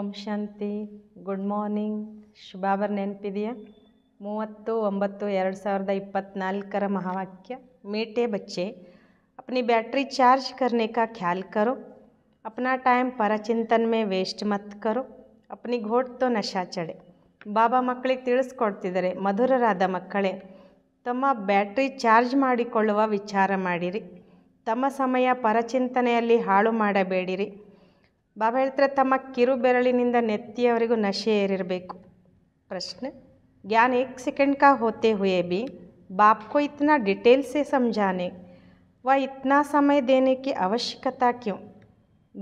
ಓಂ ಶಾಂತಿ good morning ಶುಭಾಬರ್ ನೆನಪಿದೆಯಾ ಮೂವತ್ತು ಒಂಬತ್ತು ಎರಡು ಸಾವಿರದ ಇಪ್ಪತ್ತ್ನಾಲ್ಕರ ಮಹಾವಾಕ್ಯ ಮೇಟೆ ಬಚ್ಚೆ ಅಪ್ನಿ ಬ್ಯಾಟ್ರಿ ಚಾರ್ಜ್ ಕರ್ನೆ ಕಾ ಖ್ಯಾಲ್ ಕರೋ अपना ಟೈಮ್ ಪರಚಿಂತನ್ ಮೇ ವೇಸ್ಟ್ ಮತ್ ಕರೋ ಅಪ್ನಿ ಘೋಟ್ ತೋ ನಶಾ ಚಡೆ ಬಾಬಾ ಮಕ್ಕಳಿಗೆ ತಿಳಿಸ್ಕೊಡ್ತಿದ್ದಾರೆ ಮಧುರರಾದ ಮಕ್ಕಳೇ ತಮ್ಮ ಬ್ಯಾಟ್ರಿ ಚಾರ್ಜ್ ಮಾಡಿಕೊಳ್ಳುವ ವಿಚಾರ ಮಾಡಿರಿ ತಮ್ಮ ಸಮಯ ಪರಚಿಂತನೆಯಲ್ಲಿ ಹಾಳು ಮಾಡಬೇಡಿರಿ ಬಾಬಾ ಹೇಳ್ತಾರೆ ತಮ್ಮ ಕಿರು ಬೆರಳಿನಿಂದ ನೆತ್ತಿಯವರೆಗೂ ನಶೆ ಏರಿರಬೇಕು ಪ್ರಶ್ನೆ ಜ್ಞಾನ ಏಕ್ ಸೆಕೆಂಡ್ ಕಾ ಹೋತೆ ಹುಯೆ ಬಿ ಬಾಪ್ ಕೋ इतना ಡಿಟೇಲ್ಸೆ ಸಮಜಾನೆ ವ व ಸಮಯ ದೇನಕ್ಕೆ ಅವಶ್ಯಕತಾ ಕ್ಯೂ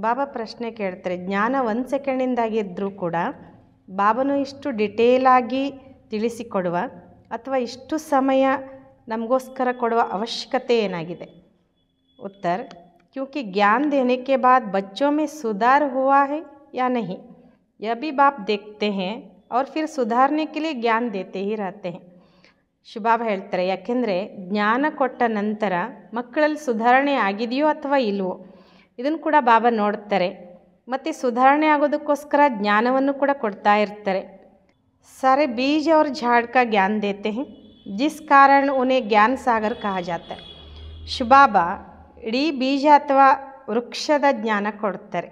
ಬಾಬಾ ಪ್ರಶ್ನೆ ಕೇಳ್ತಾರೆ ಜ್ಞಾನ ಒಂದು ಸೆಕೆಂಡಿಂದಾಗಿದ್ದರೂ ಕೂಡ ಬಾಬನು ಇಷ್ಟು ಡಿಟೇಲಾಗಿ ತಿಳಿಸಿಕೊಡುವ ಅಥವಾ ಇಷ್ಟು ಸಮಯ ನಮಗೋಸ್ಕರ ಕೊಡುವ ಅವಶ್ಯಕತೆ ಏನಾಗಿದೆ ಉತ್ತರ क्योंकि ज्ञान देने के बाद बच्चों में सुधार हुआ है या नहीं यह भी बाप देखते हैं और फिर ಸುಧಾರಣೆ लिए ಜ್ಞಾನ ದೇತೆ ಹಿ ರಾತೆ ಶುಭಾಬ್ ಹೇಳ್ತಾರೆ ಯಾಕೆಂದರೆ ಜ್ಞಾನ ಕೊಟ್ಟ ನಂತರ ಮಕ್ಕಳಲ್ಲಿ ಸುಧಾರಣೆ ಆಗಿದೆಯೋ ಅಥವಾ ಇಲ್ವೋ ಇದನ್ನು ಕೂಡ ಬಾಬಾ ನೋಡ್ತಾರೆ ಮತ್ತು ಸುಧಾರಣೆ ಆಗೋದಕ್ಕೋಸ್ಕರ ಜ್ಞಾನವನ್ನು ಕೂಡ ಕೊಡ್ತಾ ಇರ್ತಾರೆ ಸಾರೆ ಬೀಜ ಅವ್ರ ಝಾಡ್ಕ ಜ್ಞಾನ ದೇತೆ हैं जिस कारण उन्हें ज्ञान सागर कहा जाता है शुबाबा ಇಡೀ ಬೀಜ ಅಥವಾ ವೃಕ್ಷದ ಜ್ಞಾನ ಕೊಡ್ತಾರೆ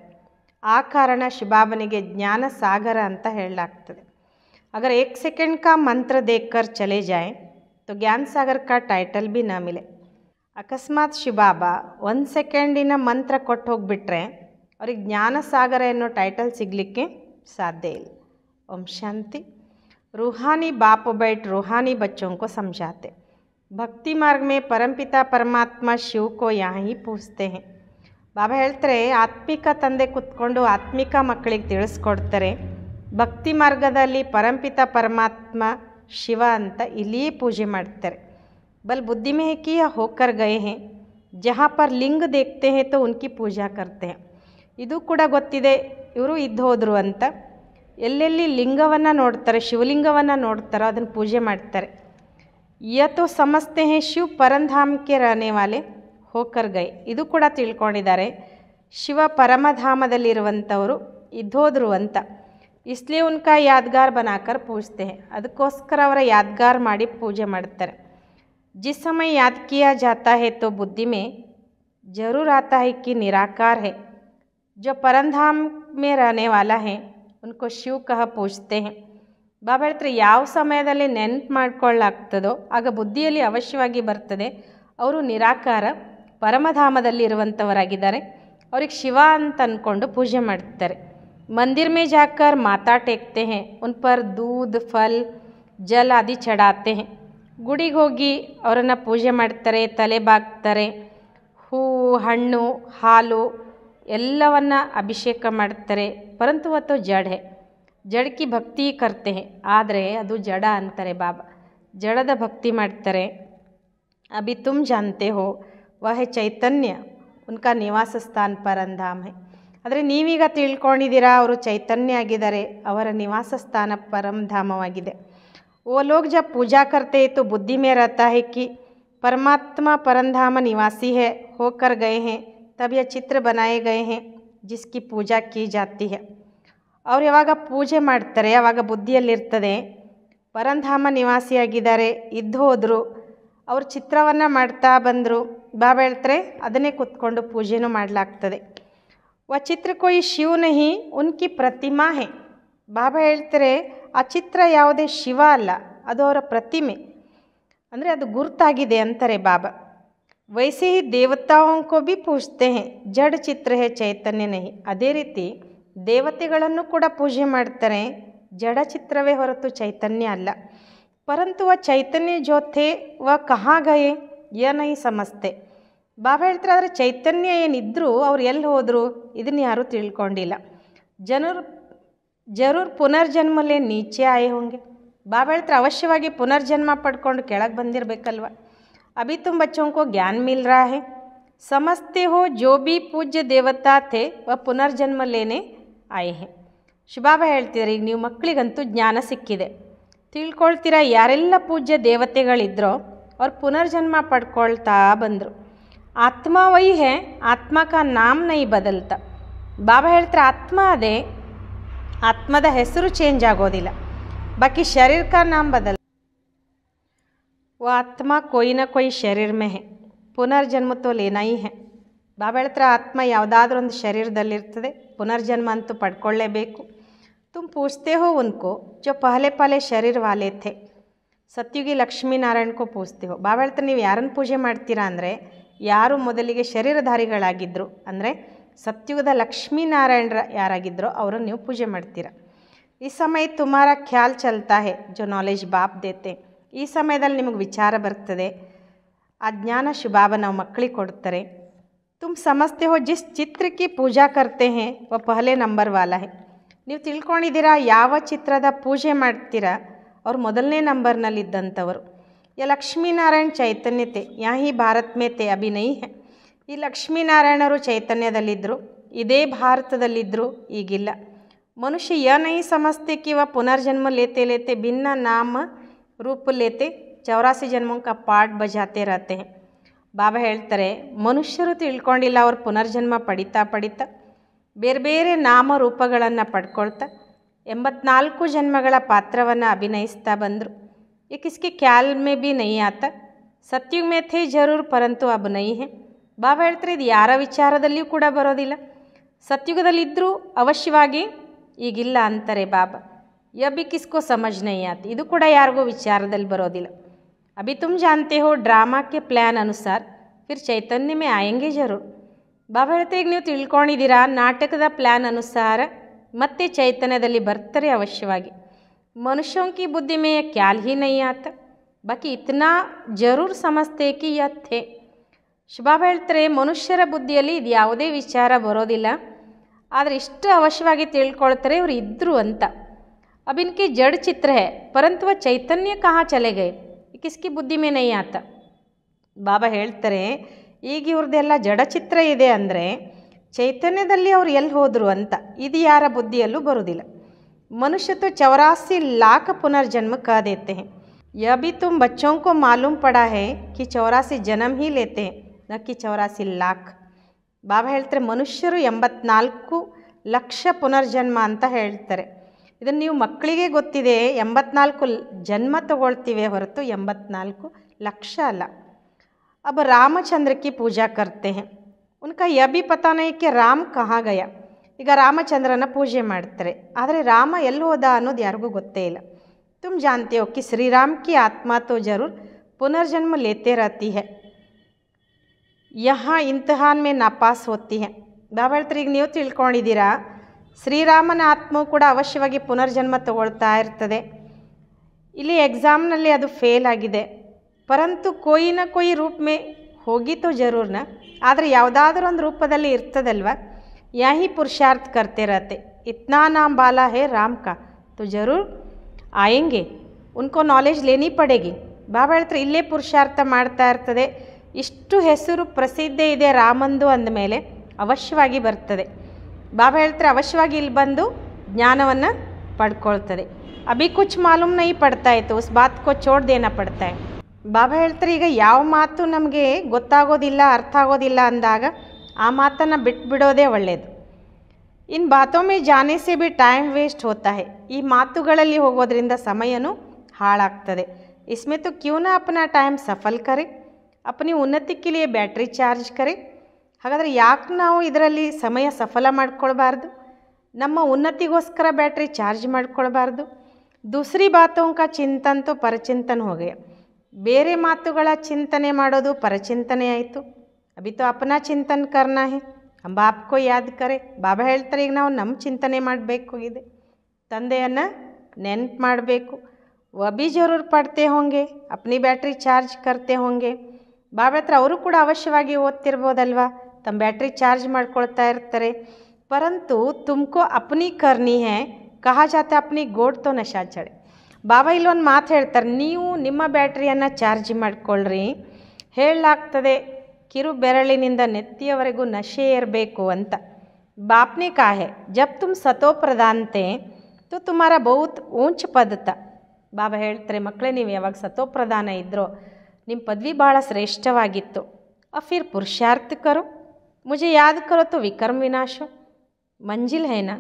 ಆ ಕಾರಣ ಶಿಬಾಬನಿಗೆ ಜ್ಞಾನ ಸಾಗರ ಅಂತ ಹೇಳಲಾಗ್ತದೆ अगर ಏಕ್ ಸೆಕೆಂಡ್ ಕಾ ಮಂತ್ರ ದೇಕರ್ चले जाएं तो ज्ञान सागर का ಟೈಟಲ್ ಬಿ ನ ಮಿಲೆ ಅಕಸ್ಮಾತ್ ಶಿಬಾಬ ಒಂದು ಸೆಕೆಂಡಿನ ಮಂತ್ರ ಕೊಟ್ಟು ಹೋಗ್ಬಿಟ್ರೆ ಅವ್ರಿಗೆ ಜ್ಞಾನಸಾಗರ ಅನ್ನೋ ಟೈಟಲ್ ಸಿಗಲಿಕ್ಕೆ ಸಾಧ್ಯ ಇಲ್ಲ ಓಂ ಶಾಂತಿ ರೂಹಾನಿ ಬಾಪು ಬೈಟ್ ರೂಹಾನಿ ಬಚ್ಚೋಂಕೋ ಸಂಜಾತೆ ಭಕ್ತಿ ಮಾರ್ಗ ಮೇ ಪರಂಪಿತ ಪರಮಾತ್ಮ ಶಿವಕೋ को यहाँ ही ಹೇ ಬಾಬಾ ಹೇಳ್ತಾರೆ ಆತ್ಮಿಕ ತಂದೆ ಕುತ್ಕೊಂಡು ಆತ್ಮಿಕ ಮಕ್ಕಳಿಗೆ ತಿಳಿಸ್ಕೊಡ್ತಾರೆ ಭಕ್ತಿ ಮಾರ್ಗದಲ್ಲಿ ಪರಂಪಿತ ಪರಮಾತ್ಮ ಶಿವ ಅಂತ ಇಲ್ಲಿಯೇ ಪೂಜೆ ಮಾಡ್ತಾರೆ ಬಲ್ ಬುದ್ಧಿ ಹೋಕರ್ ಗಯ ಹೇ यह होकर गए हैं जहाँ ಉನ್ಕಿ ಪೂಜಾ देखते ಇದು ಕೂಡ ಗೊತ್ತಿದೆ ಇವರು ಇದ್ದು ಹೋದರು ಅಂತ ಎಲ್ಲೆಲ್ಲಿ ಲಿಂಗವನ್ನು ನೋಡ್ತಾರೆ ಶಿವಲಿಂಗವನ್ನು ನೋಡ್ತಾರೋ ಅದನ್ನು ಪೂಜೆ ಮಾಡ್ತಾರೆ यह तो समझते हैं शिव परमधाम के रहने वाले ಹೋಕರ್ ಗೈ ಇದು ಕೂಡ ತಿಳ್ಕೊಂಡಿದ್ದಾರೆ ಶಿವ ಪರಮಧಾಮದಲ್ಲಿರುವಂಥವರು ಇದ್ದೋದ್ರು ಅಂತ ಇಸ್ಲಿ ಉನ್ಕ ಯಾದ್ಗಾರ್ ಬನಾಕರ್ ಪೂಜ್ತೆ ಅದಕ್ಕೋಸ್ಕರ ಅವರ ಯಾದ್ಗಾರ್ ಮಾಡಿ ಪೂಜೆ ಮಾಡ್ತಾರೆ ಜಿಸ್ ಸಮಯ ಯಾದ್ ಕಿಯಾ ಜಾತಾ ಹೇ ತೋ ಬುದ್ಧಿ ಮೇ ಜರೂರ್ ಆತಾ ಹೈ ಕಿ ನಿರಾಕಾರ ಹೇ ಜೋ ಪರಂಧಾಮ ಮೇ ರಹನೆ ವಾಲಾ ಹೇ ಉನ್ಕೋ ಶಿವ ಕಹ ಪೂಜ್ತೆ हैं ಬಾಬಾ ಹೇಳ್ತಾರೆ ಯಾವ ಸಮಯದಲ್ಲಿ ನೆನ್ಪು ಮಾಡ್ಕೊಳ್ಳಾಗ್ತದೋ ಆಗ ಬುದ್ಧಿಯಲ್ಲಿ ಅವಶ್ಯವಾಗಿ ಬರ್ತದೆ ಅವರು ನಿರಾಕಾರ ಪರಮಧಾಮದಲ್ಲಿ ಇರುವಂಥವರಾಗಿದ್ದಾರೆ ಅವ್ರಿಗೆ ಶಿವ ಅಂತ ಅಂದ್ಕೊಂಡು ಪೂಜೆ ಮಾಡ್ತಾರೆ ಮಂದಿರ ಮೇ ಜಾಕರ್ ಮಾತಾ ಟೇಕ್ತೆ ಹೇ ಉನ್ ಪರ್ ದೂದ್ ಫಲ್ ಜಲ್ ಆದಿ ಚಡಾತೆ ಹೇ ಗುಡಿಗೆ ಹೋಗಿ ಅವರನ್ನು ಪೂಜೆ ಮಾಡ್ತಾರೆ ತಲೆ ಬಾಕ್ತಾರೆ ಹೂ ಹಣ್ಣು ಹಾಲು ಎಲ್ಲವನ್ನು ಅಭಿಷೇಕ ಮಾಡ್ತಾರೆ ಪರಂತು ಅಥವಾ ಜಡೆ जड़ की भक्ति करते हैं अब जड़ अतर बाबा जड़द भक्ति मातरे अभी तुम जानते हो वह चैतन्य उनका निवास स्थान परंधाम है अरे नहींवीग तकी चैतन्य निवास स्थान ಅವರ ನಿವಾಸ ಸ್ಥಾನ वो लोग जब पूजा करते तो बुद्धि में रहता है कि परमात्मा परमधाम निवासी है होकर गए हैं तब यह चित्र बनाए गए हैं जिसकी पूजा की जाती है ಅವ್ರು ಯಾವಾಗ ಪೂಜೆ ಮಾಡ್ತಾರೆ ಯಾವಾಗ ಬುದ್ಧಿಯಲ್ಲಿರ್ತದೆ ಪರಂಧಾಮ ನಿವಾಸಿಯಾಗಿದ್ದಾರೆ ಇದ್ದು ಹೋದರು ಅವರು ಚಿತ್ರವನ್ನು ಮಾಡ್ತಾ ಬಂದರು ಬಾಬಾ ಹೇಳ್ತಾರೆ ಅದನ್ನೇ ಕೂತ್ಕೊಂಡು ಪೂಜೆನೂ ಮಾಡಲಾಗ್ತದೆ ವ ಚಿತ್ರಕೋಯಿ ಶಿವನಹಿ ಉನ್ಕಿ ಪ್ರತಿಮಾ ಹೇ ಬಾಬಾ ಹೇಳ್ತಾರೆ ಆ ಚಿತ್ರ ಯಾವುದೇ ಶಿವ ಅಲ್ಲ ಅದು ಅವರ ಪ್ರತಿಮೆ ಅಂದರೆ ಅದು ಗುರುತಾಗಿದೆ ಅಂತಾರೆ ಬಾಬಾ ವೈಸೆ ಹಿ ದೇವತಾಂಕೋ ಭೀ ಪೂಜ್ತೆ ಹೇ ಜಡ್ ಚಿತ್ರ ಹೇ ಚೈತನ್ಯ ಅದೇ ರೀತಿ ದೇವತೆಗಳನ್ನು ಕೂಡ ಪೂಜೆ ಮಾಡ್ತಾರೆ ಜಡ ಚಿತ್ರವೇ ಹೊರತು ಚೈತನ್ಯ ಅಲ್ಲ ಪರಂತು ಆ ಚೈತನ್ಯ ಜೊತೆ ವ ಕಹಾಗಯೇ ಏನೈ ಸಮಸ್ತೆ ಬಾಬಾ ಹೇಳ್ತಾರೆ ಆದರೆ ಚೈತನ್ಯ ಏನಿದ್ದರೂ ಅವ್ರು ಎಲ್ಲಿ ಹೋದರು ಇದನ್ನು ಯಾರೂ ತಿಳ್ಕೊಂಡಿಲ್ಲ ಜನರು ಜರೂರ್ ಪುನರ್ಜನ್ಮಲೇ ನೀಚೆ ಆಯೆ ಹೋಂಗೆ ಬಾಬಾ ಹೇಳ್ತಾರೆ ಅವಶ್ಯವಾಗಿ ಪುನರ್ಜನ್ಮ ಪಡ್ಕೊಂಡು ಕೆಳಗೆ ಬಂದಿರಬೇಕಲ್ವ ಅಭಿ ತುಂಬ ಚೌಂಕೋ ಜ್ಞಾನ ಮಿಲ್ರಾ ಹೇ ಸಮಸ್ತೆ ಹೋ ಜೋ ಬಿ ಪೂಜ್ಯ ದೇವತಾ ಥೇ ವ ಪುನರ್ಜನ್ಮಲೇನೆ ಆಯ್ಹೆ ಶುಭಾಬ ಹೇಳ್ತಿದ್ದಾರೆ ಈಗ ನೀವು ಮಕ್ಕಳಿಗಂತೂ ಜ್ಞಾನ ಸಿಕ್ಕಿದೆ ತಿಳ್ಕೊಳ್ತೀರಾ ಯಾರೆಲ್ಲ ಪೂಜ್ಯ ದೇವತೆಗಳಿದ್ರೋ ಅವ್ರು ಪುನರ್ಜನ್ಮ ಪಡ್ಕೊಳ್ತಾ ಬಂದರು ಆತ್ಮ ವೈಹೆ ಆತ್ಮಕ ನಾಮ್ ನೈ ಬದಲ್ತ ಬಾಬಾ ಹೇಳ್ತಾರೆ ಆತ್ಮ ಅದೇ ಆತ್ಮದ ಹೆಸರು ಚೇಂಜ್ ಆಗೋದಿಲ್ಲ ಬಾಕಿ ಶರೀರಕ ನಾಮ್ ಬದಲ್ ಓ ಆತ್ಮ ಕೊಯ್ನ ಕೊಯ್ ಶರೀರ್ ಮೆಹೆ ಪುನರ್ಜನ್ಮ है पुनर्जन्म ಹೇ ಬಾಬೆಳತ್ರ ಆತ್ಮ ಯಾವುದಾದ್ರೂ ಒಂದು ಶರೀರದಲ್ಲಿರ್ತದೆ ಪುನರ್ಜನ್ಮ ಅಂತೂ ಪಡ್ಕೊಳ್ಳೇಬೇಕು ತುಂ ಪೂಜ್ತೆ ಹೋ ಉನ್ಕೋ ಜೊ ಪಹಲೆ ಪಹಲೆ ಶರೀರ ವಾಲೆ ಥೆ ಸತ್ಯುಗಿ ಲಕ್ಷ್ಮೀನಾರಾಯಣಕ್ಕೂ ಪೂಜ್ತೆ ಹೋ ಬಾಬೆಳತ್ರ ನೀವು ಯಾರನ್ನು ಪೂಜೆ ಮಾಡ್ತೀರಾ ಅಂದರೆ ಯಾರು ಮೊದಲಿಗೆ ಶರೀರಧಾರಿಗಳಾಗಿದ್ದರು ಅಂದರೆ ಸತ್ಯುಗದ ಲಕ್ಷ್ಮೀನಾರಾಯಣರ ಯಾರಾಗಿದ್ದರೋ ಅವರನ್ನು ನೀವು ಪೂಜೆ ಮಾಡ್ತೀರ ಈ ಸಮಯ ತುಮಾರ ಖ್ಯಾಲ್ ಚಲ್ತಾ ಹೇ ಜೊ ನಾಲೆಜ್ ಬಾಪ್ ದೇತೆ ಈ ಸಮಯದಲ್ಲಿ ನಿಮಗೆ ವಿಚಾರ ಬರ್ತದೆ ಆ ಜ್ಞಾನ ಶುಭಾವ ನಾವು ಮಕ್ಕಳಿಗೆ ಕೊಡ್ತಾರೆ ತುಮ್ ಸಮಸ್ತೆ ಹೋ ಜಿಸ್ ಚಿತ್ರಕ್ಕೆ ಪೂಜಾ ಕರ್ತೆ ಹೇ ವ ಪಹಲೆ ನಂಬರ್ ವಾಲ ಹೇ ನೀವು ತಿಳ್ಕೊಂಡಿದ್ದೀರಾ ಯಾವ ಚಿತ್ರದ ಪೂಜೆ ಮಾಡ್ತೀರಾ ಅವ್ರು ಮೊದಲನೇ ನಂಬರ್ನಲ್ಲಿದ್ದಂಥವರು ಯ ಲಕ್ಷ್ಮೀನಾರಾಯಣ್ ಚೈತನ್ಯತೆ ಯಾ ಹಿ ಭಾರತ್ ಮೇತೆ ಅಭಿನಯಿ ಹೇ ಈ ಲಕ್ಷ್ಮೀನಾರಾಯಣರು ಚೈತನ್ಯದಲ್ಲಿದ್ದರು ಇದೇ ಭಾರತದಲ್ಲಿದ್ದರು ಈಗಿಲ್ಲ ಮನುಷ್ಯ ಯನೈ ಸಮಸ್ತೆ ಕಿವ ಪುನರ್ಜನ್ಮ ಲೇತೆ ಲೇತೆ ಭಿನ್ನ ನಾಮ ರೂಪ ಲೇತೆ ಚೌರಾಸಿ ಜನ್ಮೋಂ ಕಾ ಪಾಠ ಬಜಾತೆ ರಹತೆ ಬಾಬಾ ಹೇಳ್ತಾರೆ ಮನುಷ್ಯರು ತಿಳ್ಕೊಂಡಿಲ್ಲ ಅವ್ರು ಪುನರ್ಜನ್ಮ ಪಡಿತಾ ಪಡಿತಾ ಬೇರೆ ಬೇರೆ ನಾಮ ರೂಪಗಳನ್ನು ಪಡ್ಕೊಳ್ತಾ ಎಂಬತ್ನಾಲ್ಕು ಜನ್ಮಗಳ ಪಾತ್ರವನ್ನು ಅಭಿನಯಿಸ್ತಾ ಬಂದರು ಈ ಕಿಸ್ಕಿ ಮೇ ಬಿ ನೈ ಆತ आता ಸತ್ಯುಗ್ ಮೇ ಥೇ ಜರೂರ್ ಪರಂತು ಅಬ್ ನೈ ಹೇ ಬಾಬಾ ಹೇಳ್ತಾರೆ ಇದು ಯಾರ ವಿಚಾರದಲ್ಲಿಯೂ ಕೂಡ ಬರೋದಿಲ್ಲ ಸತ್ಯುಗದಲ್ಲಿದ್ದರೂ ಅವಶ್ಯವಾಗಿ ಈಗಿಲ್ಲ ಅಂತಾರೆ ಬಾಬಾ ಯಬಿ ಕಿಸ್ಕೋ ಸಮಜ್ ನೈ ಆತ ಇದು ಕೂಡ ಯಾರಿಗೂ ವಿಚಾರದಲ್ಲಿ ಬರೋದಿಲ್ಲ अभी तुम जानते हो ಡ್ರಾಮಾಕ್ಕೆ के ಪ್ಲ್ಯಾನ್ ಅನುಸಾರ ಫಿರ್ ಚೈತನ್ಯ में ಆಯಂಗೆ ಜರೂರ್ ಬಾಬಾ ಹೇಳ್ತಾ ನೀವು ತಿಳ್ಕೊಂಡಿದ್ದೀರಾ ನಾಟಕದ ಪ್ಲ್ಯಾನ್ ಅನುಸಾರ ಮತ್ತೆ ಚೈತನ್ಯದಲ್ಲಿ ಬರ್ತಾರೆ ಅವಶ್ಯವಾಗಿ ಮನುಷ್ಯೋಂಕಿ ಬುದ್ಧಿ ಮೇಯ ಕ್ಯಾಲ್ ನೈ ಬಾಕಿ ಇತನಾ ಜರೂರ್ ಸಮಸ್ತೆ ಕಿ ಯಥೆ ಶುಭಾಬ್ ಹೇಳ್ತಾರೆ ಮನುಷ್ಯರ ಬುದ್ಧಿಯಲ್ಲಿ ಇದು ಯಾವುದೇ ವಿಚಾರ ಬರೋದಿಲ್ಲ ಆದರೆ ಇಷ್ಟು ಅವಶ್ಯವಾಗಿ ತಿಳ್ಕೊಳ್ತಾರೆ ಇವರು ಇದ್ದರು ಅಂತ ಅಬಿನ್ಕಿ ಜಡ್ ಚಿತ್ರ ಹೇ ಪರಂತ್ವ ಚೈತನ್ಯ ಕಹಾ ಚಲೆ ಗೈ ಕಿಸ್ಕಿ ಬುದ್ಧಿ ಮೇ ಆತ ಬಾಬಾ ಹೇಳ್ತಾರೆ ಈಗ ಇವ್ರದ್ದೆಲ್ಲ ಜಡಚಿತ್ರ ಇದೆ ಅಂದರೆ ಚೈತನ್ಯದಲ್ಲಿ ಅವ್ರು ಎಲ್ಲಿ ಹೋದರು ಅಂತ ಇದು ಯಾರ ಬುದ್ಧಿಯಲ್ಲೂ ಬರುವುದಿಲ್ಲ ಮನುಷ್ಯತು ಚೌರಾಸಿ ಲಾಖ ಪುನರ್ಜನ್ಮ ಕಾದೇತೆ ಅಭಿ ತುಮ್ ಬಚ್ಚೋಂಕೋ ಮಾಲೂಮ್ ಪಡಾ ಹೇ ಕಿ ಚೌರಾಸಿ ಜನ್ಮ ಹೀ ಲೇತೆ ಕಿ ಚೌರಾಸಿ ಲಾಖ್ ಬಾಬಾ ಹೇಳ್ತಾರೆ ಮನುಷ್ಯರು ಎಂಬತ್ನಾಲ್ಕು ಲಕ್ಷ ಪುನರ್ಜನ್ಮ ಅಂತ ಹೇಳ್ತಾರೆ ಇದನ್ನು ನೀವು ಮಕ್ಕಳಿಗೆ ಗೊತ್ತಿದೆ ಎಂಬತ್ನಾಲ್ಕು ಜನ್ಮ ತಗೊಳ್ತೀವಿ ಹೊರತು ಎಂಬತ್ನಾಲ್ಕು ಲಕ್ಷ ಅಲ್ಲ ಅಬ್ಬ ರಾಮಚಂದ್ರಕ್ಕೆ ಪೂಜಾ ಕರ್ತೆ हैं ಯಬಿ ಪತಾನಯಕ್ಕೆ ರಾಮ್ ಕಹಾಗಯ ಈಗ ರಾಮಚಂದ್ರನ ಪೂಜೆ ಮಾಡ್ತಾರೆ ಆದರೆ ರಾಮ ಎಲ್ಲಿ ಹೋದ ಅನ್ನೋದು ಯಾರಿಗೂ ಗೊತ್ತೇ ಇಲ್ಲ ತುಂಬ ಜಾಂತಿ ಹೋಗಿ ಶ್ರೀರಾಮ್ ಕಿ ಆತ್ಮಾ ತೋ ಜರೂರ್ ಪುನರ್ಜನ್ಮ ಲೇತೆ ರಾತಿ ಹೆ ಯಹ ಇಂತಹಾನ್ ಮೇ ನಾಪಾಸ್ ಹೋತಿ ಹೆ ಬಾಬಾ ನೀವು ತಿಳ್ಕೊಂಡಿದ್ದೀರಾ ಶ್ರೀರಾಮನ ಆತ್ಮವು ಕೂಡ ಅವಶ್ಯವಾಗಿ ಪುನರ್ಜನ್ಮ ತಗೊಳ್ತಾ ಇರ್ತದೆ ಇಲ್ಲಿ ಎಕ್ಸಾಮ್ನಲ್ಲಿ ಅದು ಫೇಲ್ ಆಗಿದೆ ಪರಂತು ಕೊಯಿನ ಕೊಯ್ ರೂಪ ಮೇ ಹೋಗಿತು ಜರೂರ್ನ ಆದರೆ ಯಾವುದಾದ್ರೂ ಒಂದು ರೂಪದಲ್ಲಿ ಇರ್ತದಲ್ವ ಯಾಹಿ ಪುರುಷಾರ್ಥ ಕರ್ತಿರತ್ತೆ ಇತ್ನಾ ನಾಮ್ ಬಾಲ ಹೇ ರಾಮ್ ಕಾ ತು ಜರೂರ್ ಆಯಂಗೆ ಉನ್ಕೋ ನಾಲೆಜ್ ಲೇನಿ ಪಡೆಗೆ ಬಾಬಾ ಹೇಳ್ತಾರೆ ಇಲ್ಲೇ ಪುರುಷಾರ್ಥ ಮಾಡ್ತಾ ಇರ್ತದೆ ಇಷ್ಟು ಹೆಸರು ಪ್ರಸಿದ್ಧ ಇದೆ ರಾಮಂದು ಅಂದಮೇಲೆ ಅವಶ್ಯವಾಗಿ ಬರ್ತದೆ ಬಾಬಾ ಹೇಳ್ತಾರೆ ಅವಶ್ಯವಾಗಿ ಇಲ್ಲಿ ಬಂದು ಜ್ಞಾನವನ್ನು ಪಡ್ಕೊಳ್ತದೆ ಅಭಿ ಕುಚ್ ಮಾಲೂಮ್ನ ಈ ಇತ್ತು ಉಸ್ ಬಾತ್ ಕೋ ಚೋಡ್ದೇನ ಪಡ್ತಾ ಬಾಬಾ ಹೇಳ್ತಾರೆ ಈಗ ಯಾವ ಮಾತು ನಮಗೆ ಗೊತ್ತಾಗೋದಿಲ್ಲ ಅರ್ಥ ಆಗೋದಿಲ್ಲ ಅಂದಾಗ ಆ ಮಾತನ್ನು ಬಿಟ್ಬಿಡೋದೇ ಒಳ್ಳೆಯದು ಇನ್ನು ಬಾತೊಮ್ಮೆ ಜಾನೇಸೆ ಬಿ ಟೈಮ್ ವೇಸ್ಟ್ ಹೋಗ್ತಾ ಈ ಮಾತುಗಳಲ್ಲಿ ಹೋಗೋದ್ರಿಂದ ಸಮಯನೂ ಹಾಳಾಗ್ತದೆ ಇಸ್ಮೇತು ಕ್ಯೂನ ಅಪ್ನ ಟೈಮ್ ಸಫಲ್ ಕರೆ ಅಪ್ನಿ करें ಬ್ಯಾಟ್ರಿ ಬ್ಯಾಟ್ರಿ ಚಾರ್ಜ್ ಕರೆ ಹಾಗಾದರೆ ಯಾಕೆ ನಾವು ಇದರಲ್ಲಿ ಸಮಯ ಸಫಲ ಮಾಡ್ಕೊಳ್ಬಾರ್ದು ನಮ್ಮ ಉನ್ನತಿಗೋಸ್ಕರ ಬ್ಯಾಟ್ರಿ ಚಾರ್ಜ್ ಮಾಡ್ಕೊಳ್ಬಾರ್ದು ದೂಸರಿ ಬಾತೋಂಕ ಚಿಂತನ್ ಪರಚಿಂತನ ಪರಚಿಂತನ್ ಹೋಗೆ ಬೇರೆ ಮಾತುಗಳ ಚಿಂತನೆ ಮಾಡೋದು ಪರಚಿಂತನೆ ಆಯಿತು ತೋ ಅಪ್ನ ಚಿಂತನ್ ಕರ್ನಾ ಹೇ ಬಾಪ್ಕೋ ಯಾದ ಕರೆ ಬಾಬಾ ಹೇಳ್ತಾರೆ ಈಗ ನಾವು ನಮ್ಮ ಚಿಂತನೆ ಮಾಡಬೇಕಾಗಿದೆ ತಂದೆಯನ್ನು ನೆನ್ಪು ಮಾಡಬೇಕು ಅಭಿ ಜರೂರ್ ಪಡ್ತೆ ಹೋಂಗೆ ಅಪ್ನಿ ಬ್ಯಾಟ್ರಿ ಚಾರ್ಜ್ ಕರ್ತೆ ಹೋಂಗೆ ಬಾಬಾ ಹತ್ರ ಅವರು ಕೂಡ ಅವಶ್ಯವಾಗಿ ಓದ್ತಿರ್ಬೋದಲ್ವಾ ತಮ್ಮ ಬ್ಯಾಟ್ರಿ ಚಾರ್ಜ್ ಮಾಡ್ಕೊಳ್ತಾ ಇರ್ತಾರೆ ಪರಂತು ತುಮಕೋ ಅಪ್ನಿ ಕರ್ನಿ ಹೇ ಕಹಾ ಜಾತೆ ಅಪ್ನಿ ಗೋಡ್ ತೋ ನಶಾ ಚಡೆ ಬಾಬಾ ಇಲ್ಲೊಂದು ಮಾತು ಹೇಳ್ತಾರೆ ನೀವು ನಿಮ್ಮ ಬ್ಯಾಟ್ರಿಯನ್ನು ಚಾರ್ಜ್ ಮಾಡ್ಕೊಳ್ರಿ ಹೇಳಲಾಗ್ತದೆ ಕಿರು ಬೆರಳಿನಿಂದ ನೆತ್ತಿಯವರೆಗೂ ನಶೆ ಇರಬೇಕು ಅಂತ ಬಾಪ್ನೆ ಕಾಹೆ ಜಪ್ ತುಮ್ ಸತೋಪ್ರಧಾನತೆ ತು ತುಮಾರ ಬಹುತ್ ಊಂಚ್ ಪದತ ಬಾಬಾ ಹೇಳ್ತಾರೆ ಮಕ್ಕಳೇ ನೀವು ಯಾವಾಗ ಸತೋಪ್ರಧಾನ ಇದ್ದರೋ ನಿಮ್ಮ ಪದವಿ ಭಾಳ ಶ್ರೇಷ್ಠವಾಗಿತ್ತು ಅಫಿರ್ ಪುರುಷಾರ್ಥಕರು ಮುಜೆ ಯಾದ ಕರೋತು ವಿಕರ್ಮ ವಿನಾಶ ಮಂಜಿಲ್ ಹೇನ